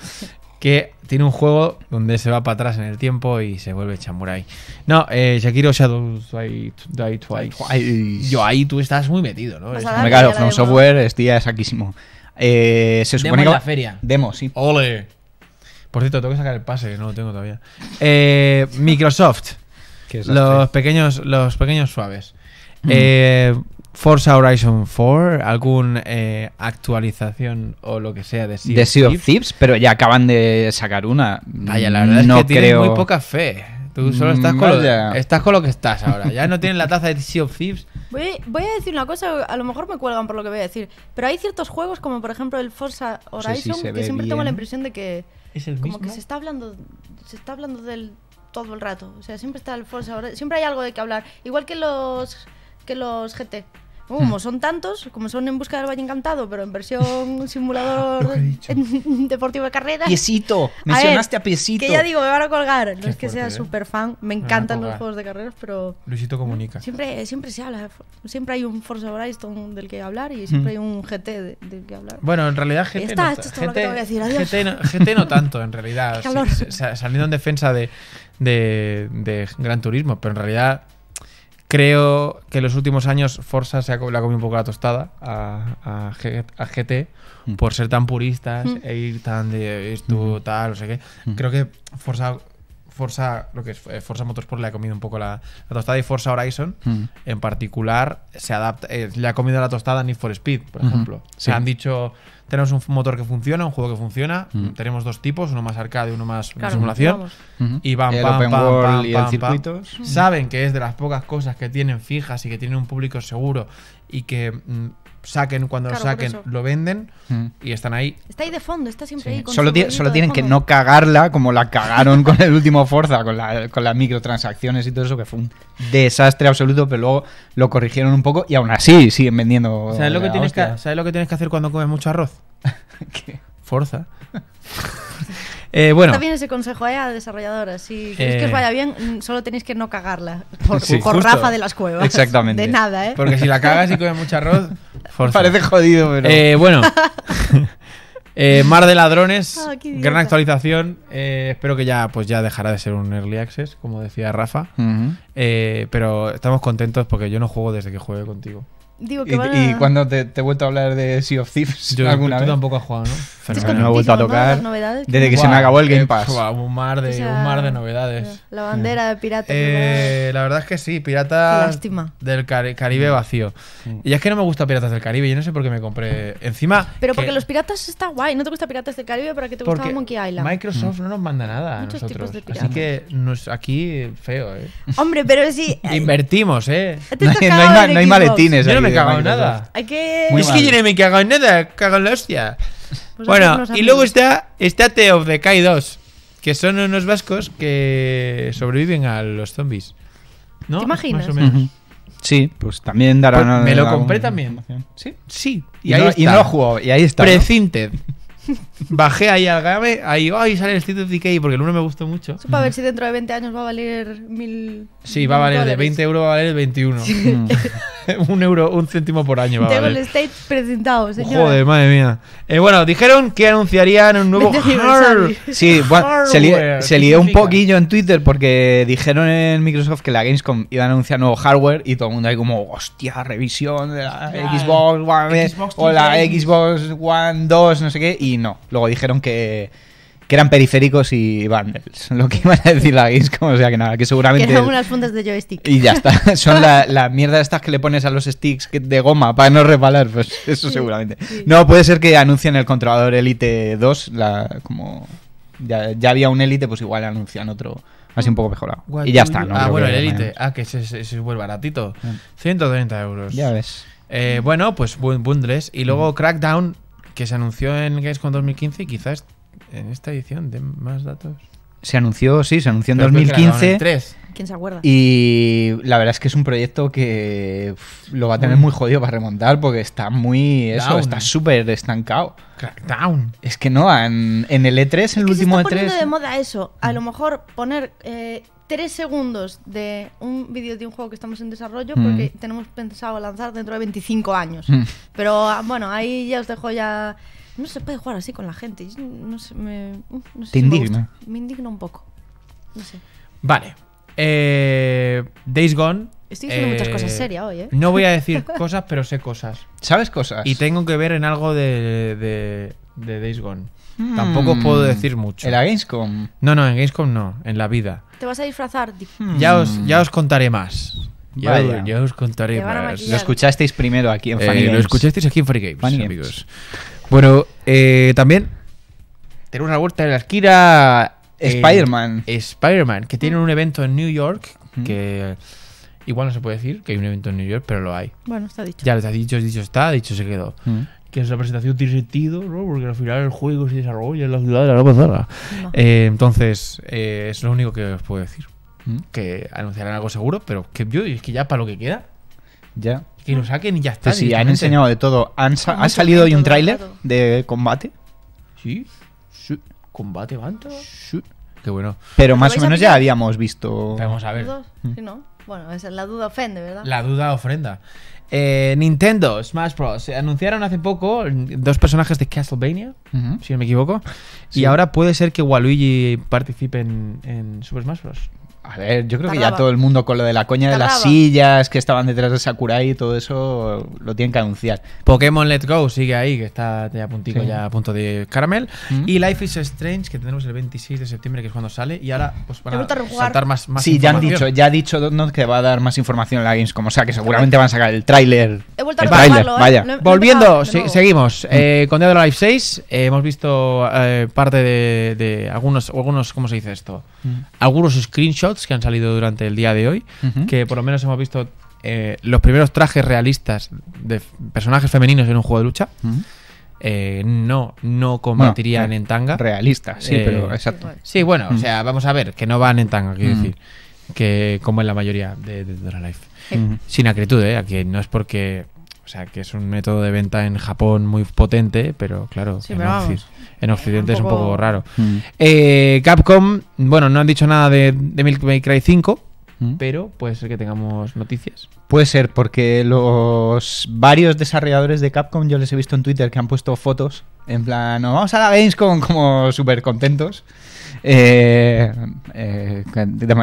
que tiene un juego donde se va para atrás en el tiempo y se vuelve chamurai. No, eh, Shakiro Shadow Die, Twice. Yo ahí tú estás muy metido, ¿no? claro, From Software este ya saquísimo. Eh, se supone demo que. la feria. Demo, sí. Ole. Por cierto, tengo que sacar el pase, que no lo tengo todavía. Eh, Microsoft. los, pequeños, los pequeños suaves. Mm. Eh Forza Horizon 4, algún eh, actualización o lo que sea de Sea, of, Thieves. pero ya acaban de sacar una. la verdad no es que creo... muy poca fe. Tú mm, solo estás con, lo, estás con, lo, que estás ahora. Ya no tienen la taza de Sea of Thieves. Voy, a decir una cosa, a lo mejor me cuelgan por lo que voy a decir, pero hay ciertos juegos como por ejemplo el Forza Horizon que siempre tengo la impresión de que como que se está hablando se está hablando del todo el rato, o sea, siempre está el Forza siempre hay algo de que hablar, igual que los que los GT. Como son tantos, como son en busca del Valle Encantado, pero en versión simulador deportivo de carrera. Piesito. mencionaste a, piesito. Que ya digo, me van a colgar. No es que sea ¿eh? súper fan, me encantan los juegos de carreras, pero. Luisito comunica. Siempre, siempre se habla, siempre hay un Forza Horizon del que hablar y mm. siempre hay un GT del que hablar. Bueno, en realidad GT. no, no, tanto, en realidad. saliendo en defensa de Gran Turismo, pero en realidad Creo que en los últimos años Forza se ha, le ha comido un poco la tostada a, GT mm. por ser tan puristas mm. e ir tan de esto, mm. tal, no sé qué. Creo que Forza, Forza, lo que es eh, Forza Motorsport le ha comido un poco la, tostada y Forza Horizon en particular se adapta, eh, le ha comido la tostada a Need for Speed, por ejemplo. Se han dicho tenemos un motor que funciona, un juego que funciona. Mm. Tenemos dos tipos, uno más arcade y uno más simulación. Y van, van, circuitos. Saben que es de las pocas cosas que tienen fijas y que tienen un público seguro y que mm, saquen cuando lo saquen, lo venden mm. y están ahí. Está ahí de fondo, está siempre ahí. solo, solo tienen que no cagarla como la cagaron con el último Forza, con, la, con las microtransacciones y todo eso, que fue un desastre absoluto, pero luego lo corrigieron un poco y aún así siguen vendiendo. ¿Sabes lo, que tienes que, ¿sabes lo que tienes que hacer cuando comes mucho arroz? ¿Qué? Forza. Eh, bueno. Está bien ese consejo eh, a desarrolladores. Si eh, queréis que os vaya bien, mm, solo tenéis que no cagarla. Por, Rafa de las cuevas. Exactamente. De nada, ¿eh? Porque si la cagas y comes mucho arroz, parece jodido, pero. bueno. Mar de Ladrones, ah, gran actualización. espero que ya, pues ya dejará de ser un early access, como decía Rafa. pero estamos contentos porque yo no juego desde que juegue contigo y, cuando te, he vuelto a hablar de Sea of Thieves Yo, tú tampoco has jugado, ¿no? Fenomenal. No he vuelto a tocar desde que se me acabó el Game Pass. un, mar de, un mar de novedades. La bandera de piratas. Eh, la verdad es que sí, pirata Lástima. del Caribe vacío. Mm. Y es que no me gusta Piratas del Caribe, yo no sé por qué me compré. Encima. Pero porque los piratas está guay, no te gusta Piratas del Caribe, para que te gusta gustaba Monkey Island. Microsoft mm. no nos manda nada nosotros. así que aquí feo, ¿eh? Hombre, pero sí. Si... Invertimos, ¿eh? No hay, maletines. ¿eh? me he nada. Hay que... Es que yo no me cago en nada, cago en la hostia. Pues bueno, y luego está State of the Kai 2, que son unos vascos que sobreviven a los zombies. ¿No? ¿Te imaginas? Sí, pues también darán. Pues me lo compré también. Sí, sí. Y, ahí no, juego, y ahí está. Precinted. Bajé ahí al game, ahí, sale el State of Decay porque el uno me gustó mucho. para ver si dentro de 20 años va a valer mil. Sí, va a valer, de 20 euros va a valer 21. Mm. un euro, un céntimo por año. Va State presentado, Joder, madre mía. Eh, bueno, dijeron que anunciarían un nuevo hardware. Sí, se, lió, un poquillo en Twitter porque dijeron en Microsoft que la Gamescom iba a anunciar nuevo hardware y todo el mundo ahí como, hostia, revisión de la Xbox, One, o la Xbox One 2, no sé qué, y no. Luego dijeron que, eran periféricos y bundles, lo que iban a decir la Gamescom, o sea que nada, que seguramente... Que son unas fundas de joystick. Y ya está, son la, la estas que le pones a los sticks de goma para no repalar pues eso seguramente. No, puede ser que anuncien el controlador Elite 2, la, como ya, había un Elite, pues igual anuncian otro así un poco mejorado. y ya pues, está, Ah, bueno, el Elite, ah, que es súper baratito, 130 mm. euros. Ya ves. Eh, bueno, pues bundles. Y luego mm. Crackdown que se anunció en Gamescom 2015 y quizás en esta edición den más datos. Se anunció, sí, se anunció en 2015. 3. ¿Quién se acuerda? Y la verdad es que es un proyecto que lo va a tener muy jodido para remontar porque está muy. Eso, está súper estancado. Crackdown. Es que no, en, el E3, el último e último se está e de moda eso. A lo mejor poner eh, tres segundos de un vídeo de un juego que estamos en desarrollo mm. porque tenemos pensado lanzar dentro de 25 años. Mm. Pero ah, bueno, ahí ya os dejo ya... No se puede jugar así con la gente. me, Te indigna. Me, indigna un poco. No sé. Vale. Eh, Days Gone. Estoy diciendo muchas cosas eh, serias hoy, ¿eh? No voy a decir cosas, pero sé cosas. ¿Sabes cosas? Y tengo que ver en algo de, de Days Gone. Tampoco os puedo mm. decir mucho. ¿En la Gamescom? No, no, en Gamescom no, en la vida. ¿Te vas a disfrazar? Mm. Ya, os, ya os contaré más. Ya, os contaré más. Lo escuchasteis primero aquí en eh, Funny Games. Lo escuchasteis aquí en Funny Games, amigos. Bueno, eh, también tenemos una vuelta de la esquina. Eh, Spider-Man. Spider-Man, que tienen un evento en New York que. Igual no se puede decir que hay un evento en New York, pero lo hay. Bueno, está dicho. Ya lo has dicho, dicho está, dicho se quedó que es la presentación tiene sentido, ¿no? Porque al final el juego se desarrolla en la ciudad de la Nueva eh, entonces, eh, es lo único que os puedo decir. Mm. Que anunciarán algo seguro, pero que yo, es que ya para lo que queda, ya. Que lo saquen y ya está. Pues sí, han enseñado de todo. Han ha salido hoy un tráiler de combate. Sí. Combate Banta. Sí. Qué bueno. Pero más o menos ya habíamos visto. Vamos a ver. Mm. no? Bueno, es la duda ofende, ¿verdad? La duda ofrenda. Eh, Nintendo, Smash Bros. Eh, anunciaron hace poco dos personajes de Castlevania, si no me equivoco. Y ahora puede ser que Waluigi participe en Super Smash Bros. A ver, yo creo que ya todo el mundo con lo de la coña de las sillas que estaban detrás de Sakurai y todo eso lo tienen que anunciar. Pokémon Let's Go sigue ahí, que está ya a puntico, ya a punto de caramel. Mm. Y Life is Strange, que tenemos el 26 de septiembre, que es cuando sale. Y ahora pues van a saltar más, más Sí, ya han dicho, ya ha dicho que va a dar más información en la Gamescom. O sea, que seguramente van a sacar el tráiler. el trailer, ¿eh? vaya. Volviendo, seguimos. Eh, con Dead Life 6 eh, hemos visto parte de, algunos, algunos, ¿cómo se dice esto? Mm. Algunos screenshots que han salido durante el día de hoy, que por lo menos hemos visto eh, los primeros trajes realistas de personajes femeninos en un juego de lucha. Eh, no, no combatirían en tanga. Realista, sí, eh, pero exacto. Sí, bueno, o sea, vamos a ver, que no van en tanga, quiero decir. Que como en la mayoría de, Dora Life. Sin acritud, ¿eh? Aquí no es porque o sea, que es un método de venta en Japón muy potente, pero claro, en, Occidente es un poco, raro. Mm. Eh, Capcom, bueno, no han dicho nada de, de Milk Cry 5, mm. pero puede ser que tengamos noticias. Puede ser, porque los varios desarrolladores de Capcom, yo les he visto en Twitter que han puesto fotos en plan, vamos a la Gamescom como súper contentos. Eh, eh,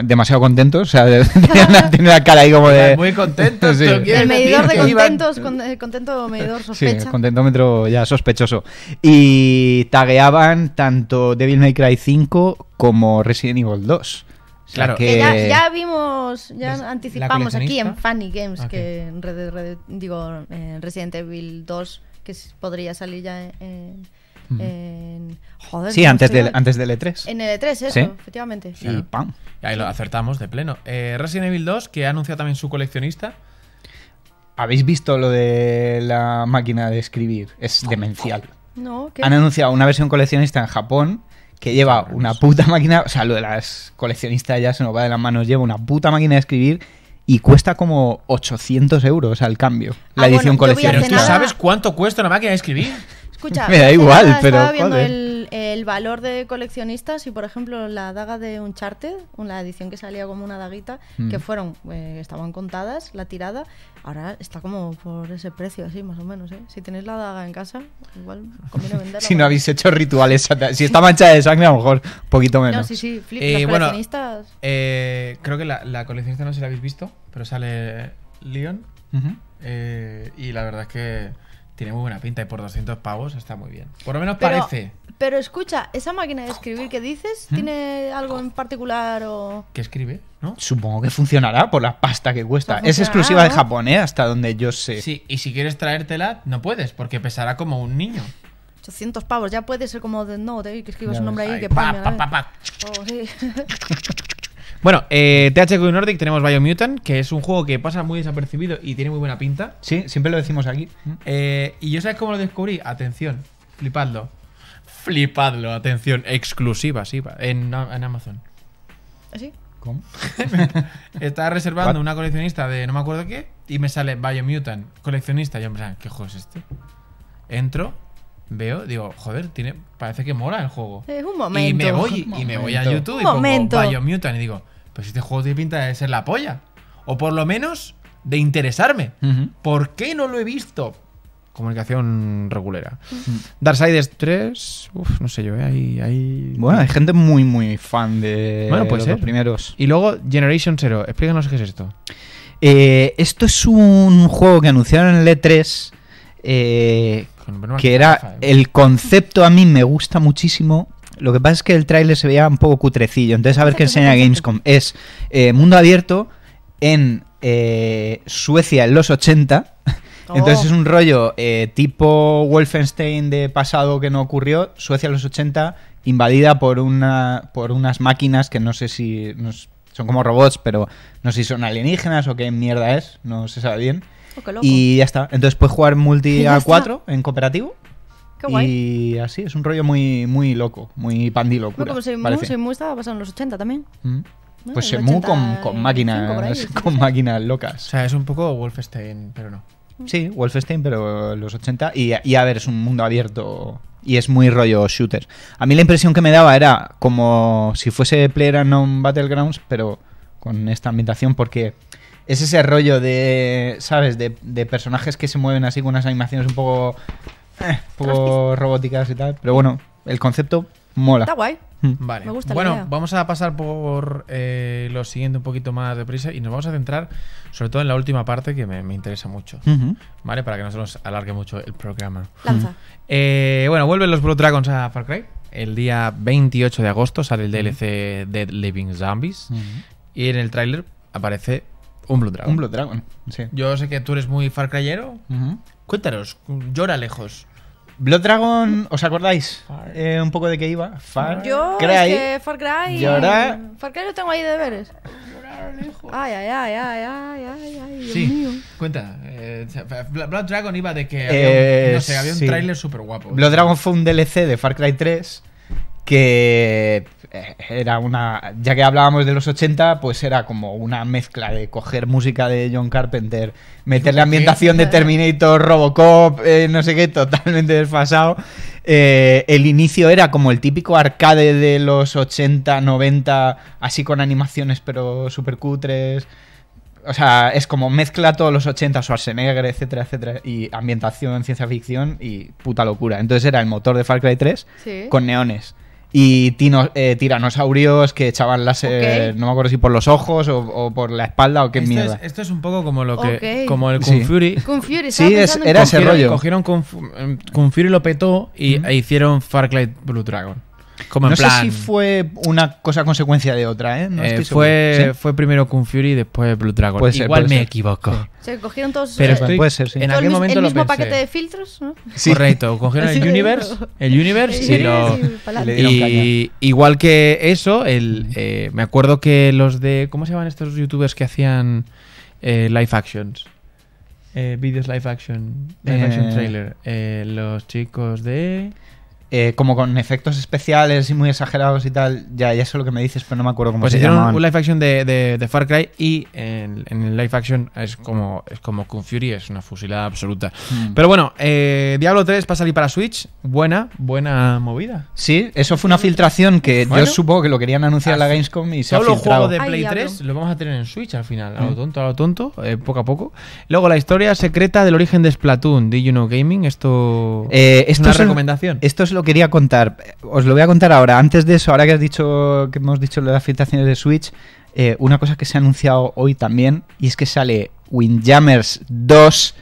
demasiado contentos, o sea, tiene una, cara ahí como de... Muy contentos, El medidor de contentos, eh, contento medidor sospecha. Sí, contentómetro ya sospechoso. Y tagueaban tanto Devil May Cry 5 como Resident Evil 2. claro. Que... ya, vimos, ya anticipamos aquí en Funny Games que Red, digo, Resident Evil 2 que podría salir ya en, Mm. sí, antes del, antes e E3. En el E3, eso, efectivamente. Y Ahí lo acertamos de pleno. Eh, Resident Evil 2, que ha anunciado también su coleccionista. ¿Habéis visto lo de la máquina de escribir? Es demencial. No, Han anunciado una versión coleccionista en Japón que lleva una puta máquina, o sea, lo de las coleccionistas ya se nos va de las manos, lleva una puta máquina de escribir y cuesta como 800 euros al cambio la ah, edición coleccionista. ¿Tú sabes cuánto cuesta una máquina de escribir? me da igual, pero. viendo el, valor de coleccionistas y, por ejemplo, la daga de un Uncharted, una edición que salía como una daguita, que mm. fueron, eh, estaban contadas, la tirada, ahora está como por ese precio, así más o menos. ¿eh? Si tenéis la daga en casa, igual conviene venderla. si no habéis hecho rituales, si está manchada de sangre, a lo mejor poquito menos. No, sí, sí, flip, eh, coleccionistas. creo que la, coleccionista no se la habéis visto, pero sale Leon. y la verdad es que tiene muy buena pinta y por 200 pavos está muy bien. Por lo menos parece. Pero escucha, esa máquina de escribir que dices, ¿Mm? ¿tiene algo en particular o...? ¿Qué escribe? ¿No? Supongo que funcionará por la pasta que cuesta. Pues es exclusiva de Japón, ¿eh? Hasta donde yo sé. Sí, y si quieres traértela, no puedes, porque pesará como un niño. 800 pavos, ya puede ser como de no, te que escribas un nombre ahí, que pa, pa, pa, pa. Oh, sí. Bueno, eh, THQ Nordic tenemos Biomutant, que es un juego que pasa muy desapercibido y tiene muy buena pinta. Sí, siempre lo decimos aquí. Mm. Eh, ¿Y yo sabes cómo lo descubrí? Atención, flipadlo. Flipadlo, atención, exclusiva, sí, en, Amazon. Amazon. ¿Ah, sí? ¿Cómo? Estaba reservando una coleccionista de no me acuerdo qué y me sale Biomutant, coleccionista. Y Yo me digo, ¿qué juego es este? Entro, veo, digo, joder, tiene, parece que mola el juego. Es un momento. Y me voy, y me voy a YouTube y pongo Biomutant y digo, pues este juego tiene pinta de ser la polla. O por lo menos de interesarme. ¿Por qué no lo he visto? Comunicación regulera. 3, uf, no sé yo, hay, eh, Bueno, hay gente muy, muy fan de pues los primeros. Y luego Generation 0, explícanos qué es esto. Eh, esto es un juego que anunciaron en el E3, eh, que era el concepto a mí me gusta muchísimo lo que pasa es que el tráiler se veía un poco cutrecillo. Entonces, a ver qué enseña Gamescom. Es eh, mundo abierto en eh, Suecia en los 80. Entonces oh. es un rollo eh, tipo Wolfenstein de pasado que no ocurrió, Suecia en los 80, invadida por, una, por unas máquinas que no sé si son como robots, pero no sé si son alienígenas o qué mierda es, no se sabe bien. Oh, y ya está. Entonces puedes jugar multi a 4 en cooperativo. Y así, es un rollo muy, muy loco, muy pandilocura. No, pues como se estaba pasando en los 80 también. Mm. pues con, con, máquinas, con máquinas locas. O sea, es un poco Wolfenstein, pero no. Mm. Sí, Wolfenstein, pero los 80. Y, a ver, es un mundo abierto y es muy rollo shooter. A mí la impresión que me daba era como si fuese Player non Battlegrounds, pero con esta ambientación, porque es ese rollo de, ¿sabes? De, de personajes que se mueven así con unas animaciones un poco eh, por robóticas y tal. Pero bueno, el concepto mola. Está guay. Mm. Vale. Me gusta bueno, vamos a pasar por eh, lo siguiente un poquito más deprisa y nos vamos a centrar sobre todo en la última parte que me, interesa mucho. ¿Vale? Para que no se nos alargue mucho el programa. Eh, bueno, vuelven los Blood Dragons a Far Cry. El día 28 de agosto sale el DLC Dead Living Zombies. Y en el tráiler aparece un Blood Dragon. sí. Yo sé que tú eres muy Far Cryero. Cuéntanos, llora lejos. Blood Dragon, ¿os acordáis eh, un poco de qué iba? Far yo, que Far Cry. Llorar. Far Cry lo tengo ahí de deberes. lejos. Ay, ay, ay, ay, ay, ay, sí. mío. Cuenta. Eh, Blood Dragon iba de que. Eh, había un, no sé, había un tráiler súper guapo. Blood Dragon fue un DLC de Far Cry 3 que eh, era una, ya que hablábamos de los 80, pues era como una mezcla de coger música de John Carpenter, meterle ambientación de Terminator, Robocop, eh, no sé qué, totalmente desfasado. Eh, el inicio era como el típico arcade de los 80, 90, así con animaciones pero super cutres. O sea, es como mezcla todos los 80, Schwarzenegger, etcétera, etcétera, y ambientación, ciencia ficción y puta locura. Entonces era el motor de Far Cry 3 con neones y eh, tiranosaurios que echaban las no me acuerdo si por los ojos o, por la espalda o qué esto mierda. Es, esto es un poco como lo que como el Kung Fury. sí, era ese rollo. Cogieron em, Kung, Fury lo petó y e hicieron Far Cry Blue Dragon no sé si fue una cosa consecuencia de otra, ¿eh? eh fue, fue primero Kung Fury y después Blue Dragon. Puede Igual me equivoco. Se cogieron todos. Pero eh, puede ser, sí. En aquel el, momento el mismo paquete de filtros, ¿no? Correcto. Cogieron el Universe, el Universe y lo. Y, igual que eso, el, eh, me acuerdo que los de. ¿Cómo se llaman estos youtubers que hacían live actions? videos live action, live action trailer. los chicos de. Eh, como con efectos especiales y muy exagerados y tal. Ya, ya sé lo que me dices, pero no me acuerdo cómo pues se hicieron un live action de, Far Cry y en, live action es como, es como con Fury, es una fusilada absoluta. Hmm. Pero bueno, eh, Diablo 3 va a salir para Switch. Buena, buena movida. Sí, eso fue una filtración que yo supongo que lo querían anunciar en la Gamescom y se ha filtrado. juego de Play 3 lo vamos a tener en Switch al final, a lo hmm. tonto, a lo tonto, eh, poco a poco. Luego, la historia secreta del origen de Splatoon, de You Know Gaming. Esto, es una recomendación. esto es quería contar. Os lo voy a contar ahora. Antes de eso, ahora que has dicho que hemos dicho las filtraciones de Switch, eh, una cosa que se ha anunciado hoy también, y es que sale Windjammers 2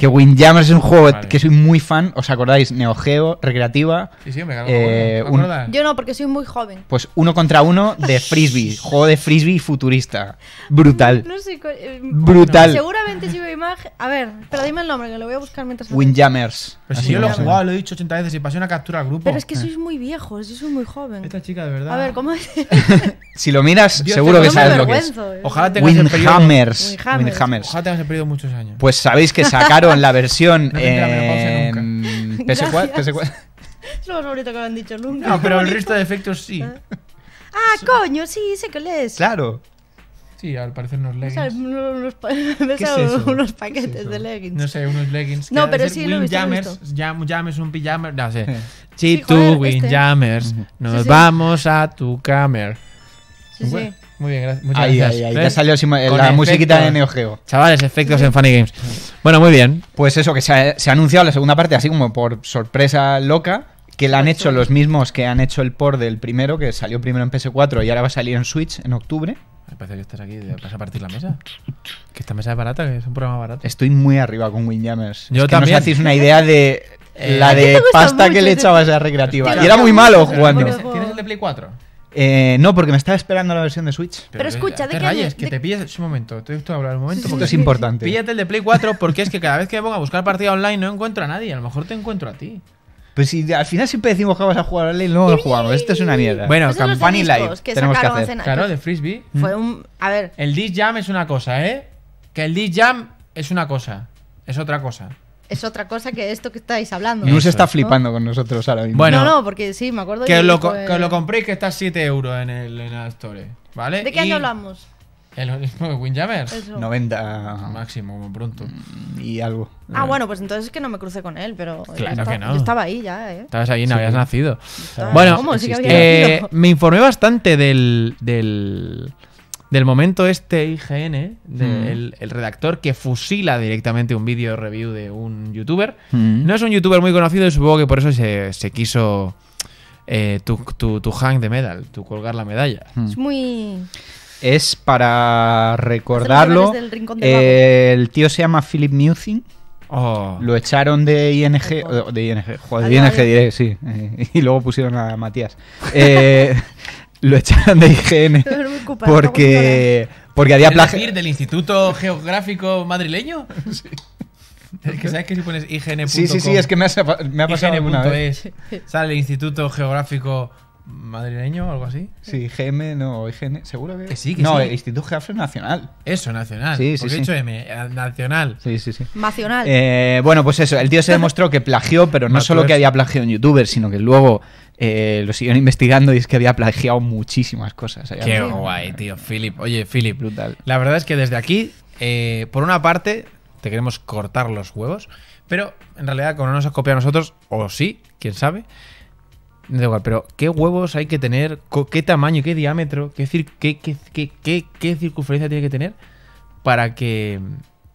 que Winjammers es un juego que soy muy fan. ¿Os acordáis? Neo Geo, recreativa. Sí, sí, me eh, Yo no, porque soy muy joven. Pues uno contra uno de frisbee. juego de frisbee futurista. Brutal. No, sé. Eh, Brutal. Seguramente si veo imagen. A ver, pero dime el nombre que lo voy a buscar mientras. Windjammers. Pero si yo lo he jugado, lo he dicho 80 veces y pasé una captura al grupo. Pero es que ah. sois muy viejos, yo soy muy joven. Esta chica, de verdad. A ver, ¿cómo es? si lo miras, seguro que sabes lo que es. Eh. Ojalá tengas el Windhammers. Windhammers. Ojalá tengas el periodo muchos años. Pues sabéis que sacaron con en la versión. en PS4, PS4. Es lo más bonito que me han dicho nunca. No, pero el resto de efectos sí. Ah, ah coño, sí, sé que es Claro. Sí, al parecer unos leggings. Unos, ¿Qué es eso? unos paquetes de leggings. No sé, unos leggings. No, pero sí lo visto. un pijammer. No sé. Sí, tú, este. nos vamos a tu camer. Sí, sí. Muy bien, gracias. ahí, Ahí, Ya salió la musiquita de Neo Geo. Chavales, efectos en Funny Games. Bueno, muy bien. Pues eso, que se ha, anunciado la segunda parte, así como por sorpresa loca que la han hecho los mismos que han hecho el por del primero, que salió primero en PS4 y ahora va a salir en Switch en octubre. Me parece que estás aquí, vas a partir la mesa. Que esta mesa es barata, que es un programa barato. Estoy muy arriba con Windjammers. Yo es que también. No hacéis una idea de eh, la de pasta que le echabas a la recreativa. Y era muy malo jugando. ¿Tienes el de Play 4? Eh, no, porque me estaba esperando la versión de Switch. Pero, escucha, ¿de que te pilles Un momento, te he a hablar un momento. Porque es importante. Píllate el de Play 4 porque es que cada vez que me a buscar partida online no encuentro a nadie. A lo mejor te encuentro a ti. Pues si al final siempre decimos que vas a jugar online y luego no lo jugamos. Esto es una mierda. Bueno, Campani Live. tenemos que hacer. Claro, de Frisbee. Mm. Fue un. A ver. El Disc Jam es una cosa, ¿eh? Que el Disc Jam es una cosa. Es otra cosa es otra cosa que esto que estáis hablando. No se está flipando con nosotros ahora mismo. Bueno, no, no, porque sí, me acuerdo que, que lo, que compréis que está a 7 euros en, el, en la Store. ¿Vale? ¿De qué año hablamos? El mismo de Windjammer. 90 máximo, pronto. Mm, y algo. Ah, bueno, pues entonces es que no me crucé con él, pero. Eh, claro que no. Yo estaba ahí ya, ¿eh? Estabas ahí, no habías nacido. Bueno, ¿Cómo? Sí que eh, había me informé bastante del, del del momento este IGN, mm. el redactor que fusila directamente un vídeo review de un youtuber. Mm. No es un youtuber muy conocido y supongo que por eso se, quiso eh, tu, tu, hang de medal, tu colgar la medalla. Mm. Es muy... Es para recordarlo. el tío se llama Philip Newthing. Oh. Lo echaron de ING, de ING, joder, de ING sí. y luego pusieron a Matías. Eh, lo echaron de IGN porque, porque había plagio. del Instituto Geográfico Madrileño? Sí. Es que sabes que si pones IGN.com Sí, sí, sí, es que me, me ha pasado una vez. Sale el Instituto Geográfico madrileño o algo así. Sí, GM, no, IGN, seguro que. sí, no, Instituto Geafre Nacional. Eso, Nacional. Sí, sí, he dicho M, eh, Nacional. Sí, sí, sí. Nacional. Eh, bueno, pues eso, el tío se demostró que plagió, pero no solo que había plagiado en youtuber, sino que luego eh, lo siguieron investigando y es que había plagiado muchísimas cosas. Qué guay, tío, Philip. Oye, Philip. Brutal. La verdad es que desde aquí, eh, por una parte, te queremos cortar los huevos, pero en realidad, como no nos has copiado a nosotros, o sí, quién sabe. No igual, pero ¿qué huevos hay que tener? ¿Qué tamaño, qué diámetro, qué, qué, qué, qué circunferencia tiene que tener para que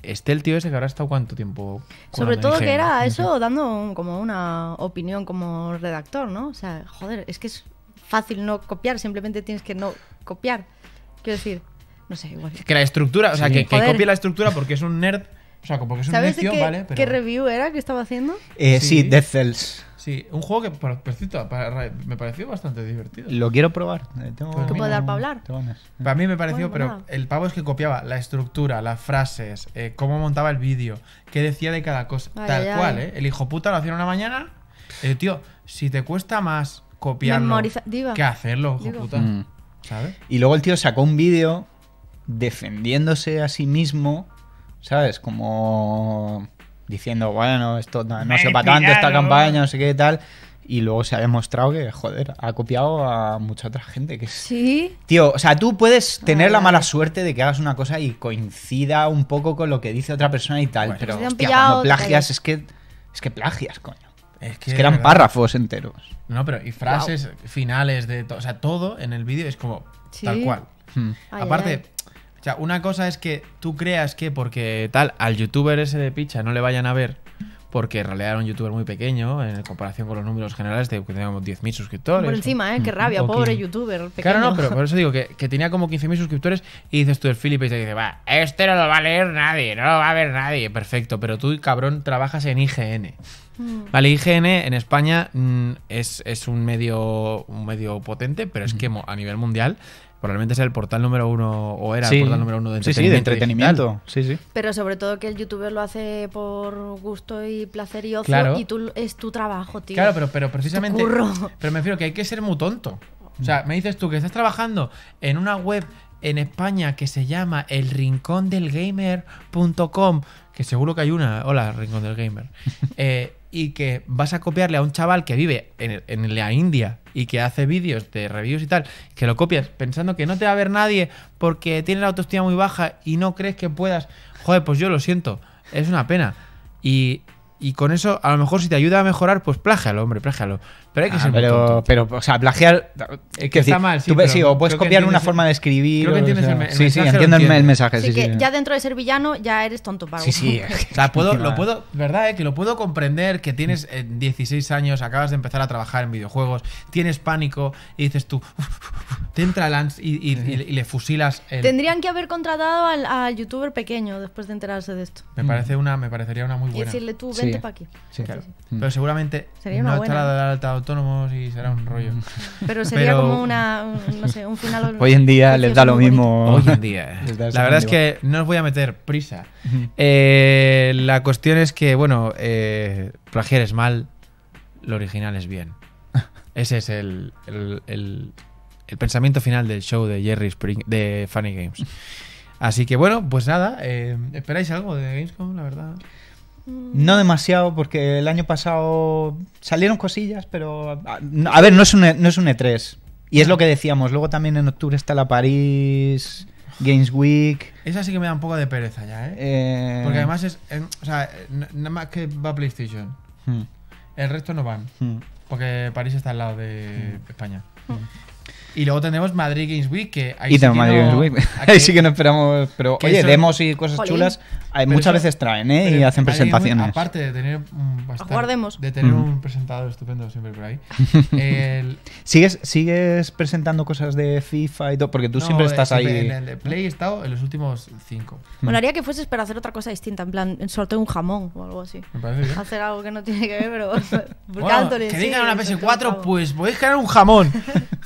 esté el tío ese que habrá estado cuánto tiempo? Sobre todo que era eso dando como una opinión como redactor, ¿no? O sea, joder, es que es fácil no copiar, simplemente tienes que no copiar. Quiero decir, no sé, igual. Que la estructura, o sea, que, copie la estructura porque es un nerd. O sea, como que es un ¿Sabes qué, vale, qué review era que estaba haciendo? Eh, sí. sí, Death Cells. Sí, un juego que por, me pareció bastante divertido. Lo quiero probar. Eh, tengo, puedo dar para hablar? Para mí me pareció, pero el pavo es que copiaba la estructura, las frases, eh, cómo montaba el vídeo, qué decía de cada cosa. tal cual, ¿eh? El hijo puta lo hacía una mañana. Eh, tío, si te cuesta más copiarlo que hacerlo, hijo puta. Mm. ¿Sabes? Y luego el tío sacó un vídeo defendiéndose a sí mismo, ¿sabes? Como diciendo, bueno, esto no, sé para tanto esta campaña, no sé qué tal. Y luego se ha demostrado que, joder, ha copiado a mucha otra gente. Que Sí. Tío, o sea, tú puedes tener la mala suerte de que hagas una cosa y coincida un poco con lo que dice otra persona y tal. pero, hostia, cuando plagias, es que, es que plagias, coño. Es que, eran párrafos enteros. No, pero y frases finales de todo. O sea, todo en el vídeo es como tal cual. Hmm. Aparte, o sea, una cosa es que tú creas que porque tal, al youtuber ese de picha no le vayan a ver, porque en realidad era un youtuber muy pequeño en comparación con los números generales de que teníamos 10.000 suscriptores. Por encima, ¿eh? Qué rabia, pobre youtuber. Pequeño. Claro, no, pero por eso digo que, tenía como 15.000 suscriptores y dices tú, el Felipe, y te dice, va, este no lo va a leer nadie, no lo va a ver nadie. Perfecto, pero tú, cabrón, trabajas en IGN. Mm. Vale, IGN en España mm, es, un medio un medio potente, pero es que a nivel mundial Realmente es el portal número uno o era el portal número uno de entretenimiento. Sí, sí, Pero sobre todo que el youtuber lo hace por gusto y placer y ocio y tú, es tu trabajo, tío. Claro, pero, pero precisamente... Pero me refiero que hay que ser muy tonto. O sea, me dices tú que estás trabajando en una web en España que se llama elrincondelgamer.com, que seguro que hay una... Hola, Rincón del Gamer. Eh, y que vas a copiarle a un chaval que vive en, la India y que hace vídeos de reviews y tal, que lo copias pensando que no te va a ver nadie porque tiene la autoestima muy baja y no crees que puedas. Joder, pues yo lo siento, es una pena. Y y con eso, a lo mejor si te ayuda a mejorar, pues plágialo, hombre, plágialo. Pero hay que ah, ser pero, o sea, plagiar. mal, sí, o puedes copiar una forma de escribir. Creo que entiendes el, sí, Sí, entiendo el, mensaje. que ya dentro de ser villano ya eres tonto para Sí, sí. o lo puedo, ¿verdad? Eh? Que lo puedo comprender que tienes 16 eh, años, acabas de empezar a trabajar en videojuegos, tienes pánico y dices tú, te entra Lance y, le fusilas. El... Tendrían que haber contratado al, youtuber pequeño después de enterarse de esto. Me parece una, me parecería una muy buena. Y decirle tú, vente para aquí. Sí, claro. Mm. Pero seguramente sería no estará de alta autónomos y será un rollo. Mm. Pero sería como una, no sé, un final. Hoy en día les da lo mismo. Hoy en día. La verdad es que no os voy a meter prisa. Eh, la cuestión es que, bueno, eh, plagiar es mal, lo original es bien. Ese es el, el pensamiento final del show de Jerry Spring, de Funny Games. Así que bueno, pues nada, eh, ¿esperáis algo de Gamescom, la verdad? Mm. No demasiado, porque el año pasado salieron cosillas, pero... A, ver, no es, un, e, no es un E3. Y es lo que decíamos, luego también en octubre está la París... Games Week. Esa sí que me da un poco de pereza ya, ¿eh? eh. Porque además es. o sea, nada más que va PlayStation. Hmm. El resto no van. Hmm. Porque París está al lado de hmm. España. Y luego tenemos Madrid Games Week, que ahí y sí que Madrid no, Games Week. ahí sí que no esperamos, pero oye, demos y cosas chulas muchas veces traen, ¿eh? y hacen presentaciones. aparte de tener, de tener un mm. presentador estupendo siempre por ahí. ¿Sigues, ¿Sigues presentando cosas de FIFA y todo? Porque tú siempre estás ahí. En el Play he estado en los últimos cinco. haría mm. que fueses para hacer otra cosa distinta, en plan, en sorteo un jamón o algo así. Me parece Hacer algo que no tiene que ver, pero. bueno, que una PS4, pues podéis ganar un jamón.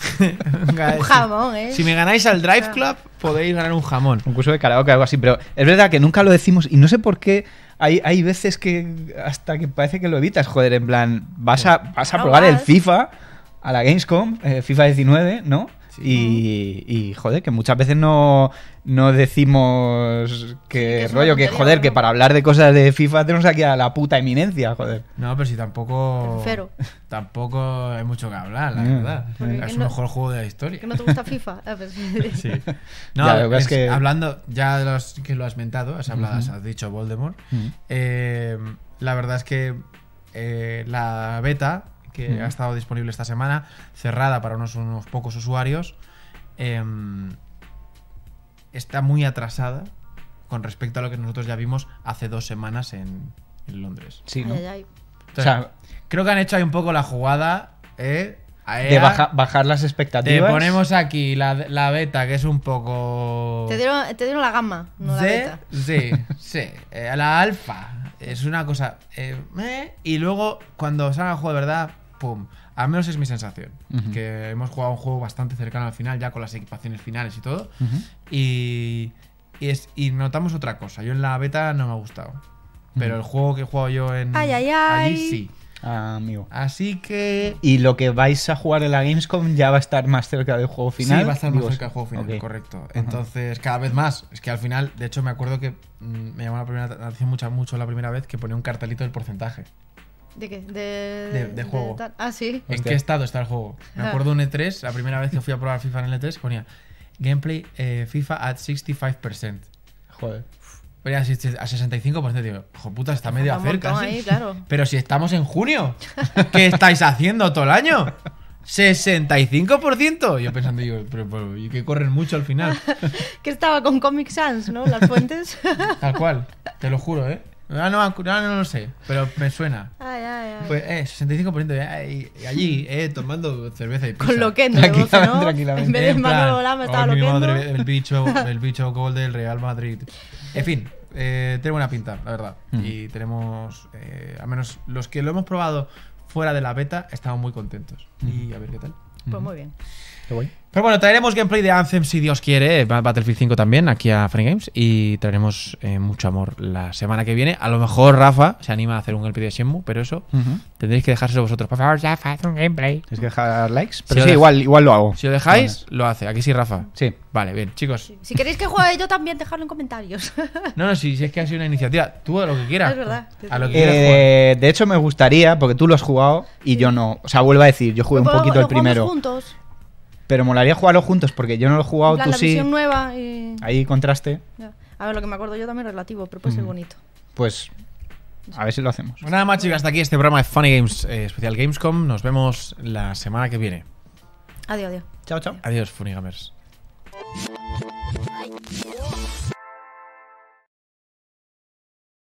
un jamón, ¿eh? Si me ganáis al Drive Club, podéis ganar un jamón. Un curso de karaoke o algo así, pero es verdad que nunca lo decimos y no sé por qué hay, veces que hasta que parece que lo evitas, joder, en plan, vas a, vas a ah, probar el FIFA a la Gamescom, eh, FIFA 19, ¿no? Y, joder, que muchas veces no, no decimos que, rollo, que joder, que para hablar de cosas de FIFA tenemos aquí a la puta eminencia, joder. No, pero si tampoco. Tampoco hay mucho que hablar, la mm. verdad. es el mejor juego de la historia. ¿Que no te gusta FIFA? sí. No, es, que... hablando, ya de los que lo has mentado, has has dicho Voldemort. Eh, la verdad es que eh, la beta que ha estado disponible esta semana, cerrada para unos, pocos usuarios. Em, está muy atrasada con respecto a lo que nosotros ya vimos hace dos semanas en, Londres. Sí, ¿no? creo que han hecho ahí un poco la jugada, eh, de bajar las expectativas. Te ponemos aquí la, beta, que es un poco. Te dieron, la gama, no la Sí, sí. Eh, la alfa. Es una cosa. Eh, y luego, cuando salga el juego de verdad, pum. Al menos es mi sensación. Que hemos jugado un juego bastante cercano al final, ya con las equipaciones finales y todo. y, es, y notamos otra cosa. Yo en la beta no me ha gustado. Pero el juego que he jugado yo en. Ay, Allí sí. Ah, amigo. Así que. Y lo que vais a jugar en la Gamescom ya va a estar más cerca del juego final. Sí, va a estar más cerca del juego final, correcto. Entonces, cada vez más. Es que al final, de hecho, me acuerdo que mm, me llamó la primera atención mucho, mucho la primera vez que ponía un cartelito del porcentaje. ¿De qué? De, juego. ah, sí. ¿En qué estado está el juego? Me ah. acuerdo un E3, la primera vez que fui a probar FIFA en el E3, ponía gameplay eh, FIFA at 65%. Joder. Ponía a 65%, digo, hijo puta, está medio cerca. Pero si estamos en junio, ¿qué estáis haciendo todo el año? 65%. Yo pensando, digo, pero, y que corren mucho al final. que estaba con Comic Sans, ¿no? Las fuentes. Tal cual, te lo juro, ¿eh? Ahora ah, no, no lo sé, pero me suena. Ay, ay, ay. Pues eh, 65% eh, allí, hmm. eh, tomando cerveza y pizza. Con loquendo, que ¿no? tranquilamente. En vez de en plan, estaba oh, loquendo. el bicho, el bicho gol del Real Madrid. En fin, eh, tiene buena pinta, la verdad. Hmm. Y tenemos, eh, al menos los que lo hemos probado fuera de la beta, estamos muy contentos. Hmm. Y a ver qué tal. Pues muy bien. Pero bueno, traeremos gameplay de Anthem si Dios quiere, eh, Battlefield 5 también, aquí a Free Games. Y traeremos eh, mucho amor la semana que viene. A lo mejor Rafa se anima a hacer un gameplay de Shenmue, pero eso tendréis que dejárselo vosotros. Por favor, Rafa, haz un gameplay. Tienes que dejar likes, pero sí, igual, igual lo hago. Si lo dejáis, lo hace. Aquí sí, Rafa. Sí. Vale, bien, chicos. Si, queréis que juegue yo también, dejadlo en comentarios. no, no, si, es que ha sido una iniciativa, tú a lo que quieras. Es verdad. Eh, de hecho, me gustaría, porque tú lo has jugado y yo no. O sea, vuelvo a decir, yo jugué un poquito el primero. juntos. Pero molaría jugarlo juntos porque yo no lo he jugado, tú la sí. nueva y... Ahí contraste. A ver, lo que me acuerdo yo también relativo, pero puede ser mm. bonito. Pues a ver si lo hacemos. Bueno, nada más, chicos. hasta aquí este programa de Funny Games eh, especial Gamescom. Nos vemos la semana que viene. Adiós, adiós. Chao, chao. Adiós, Funny Gamers.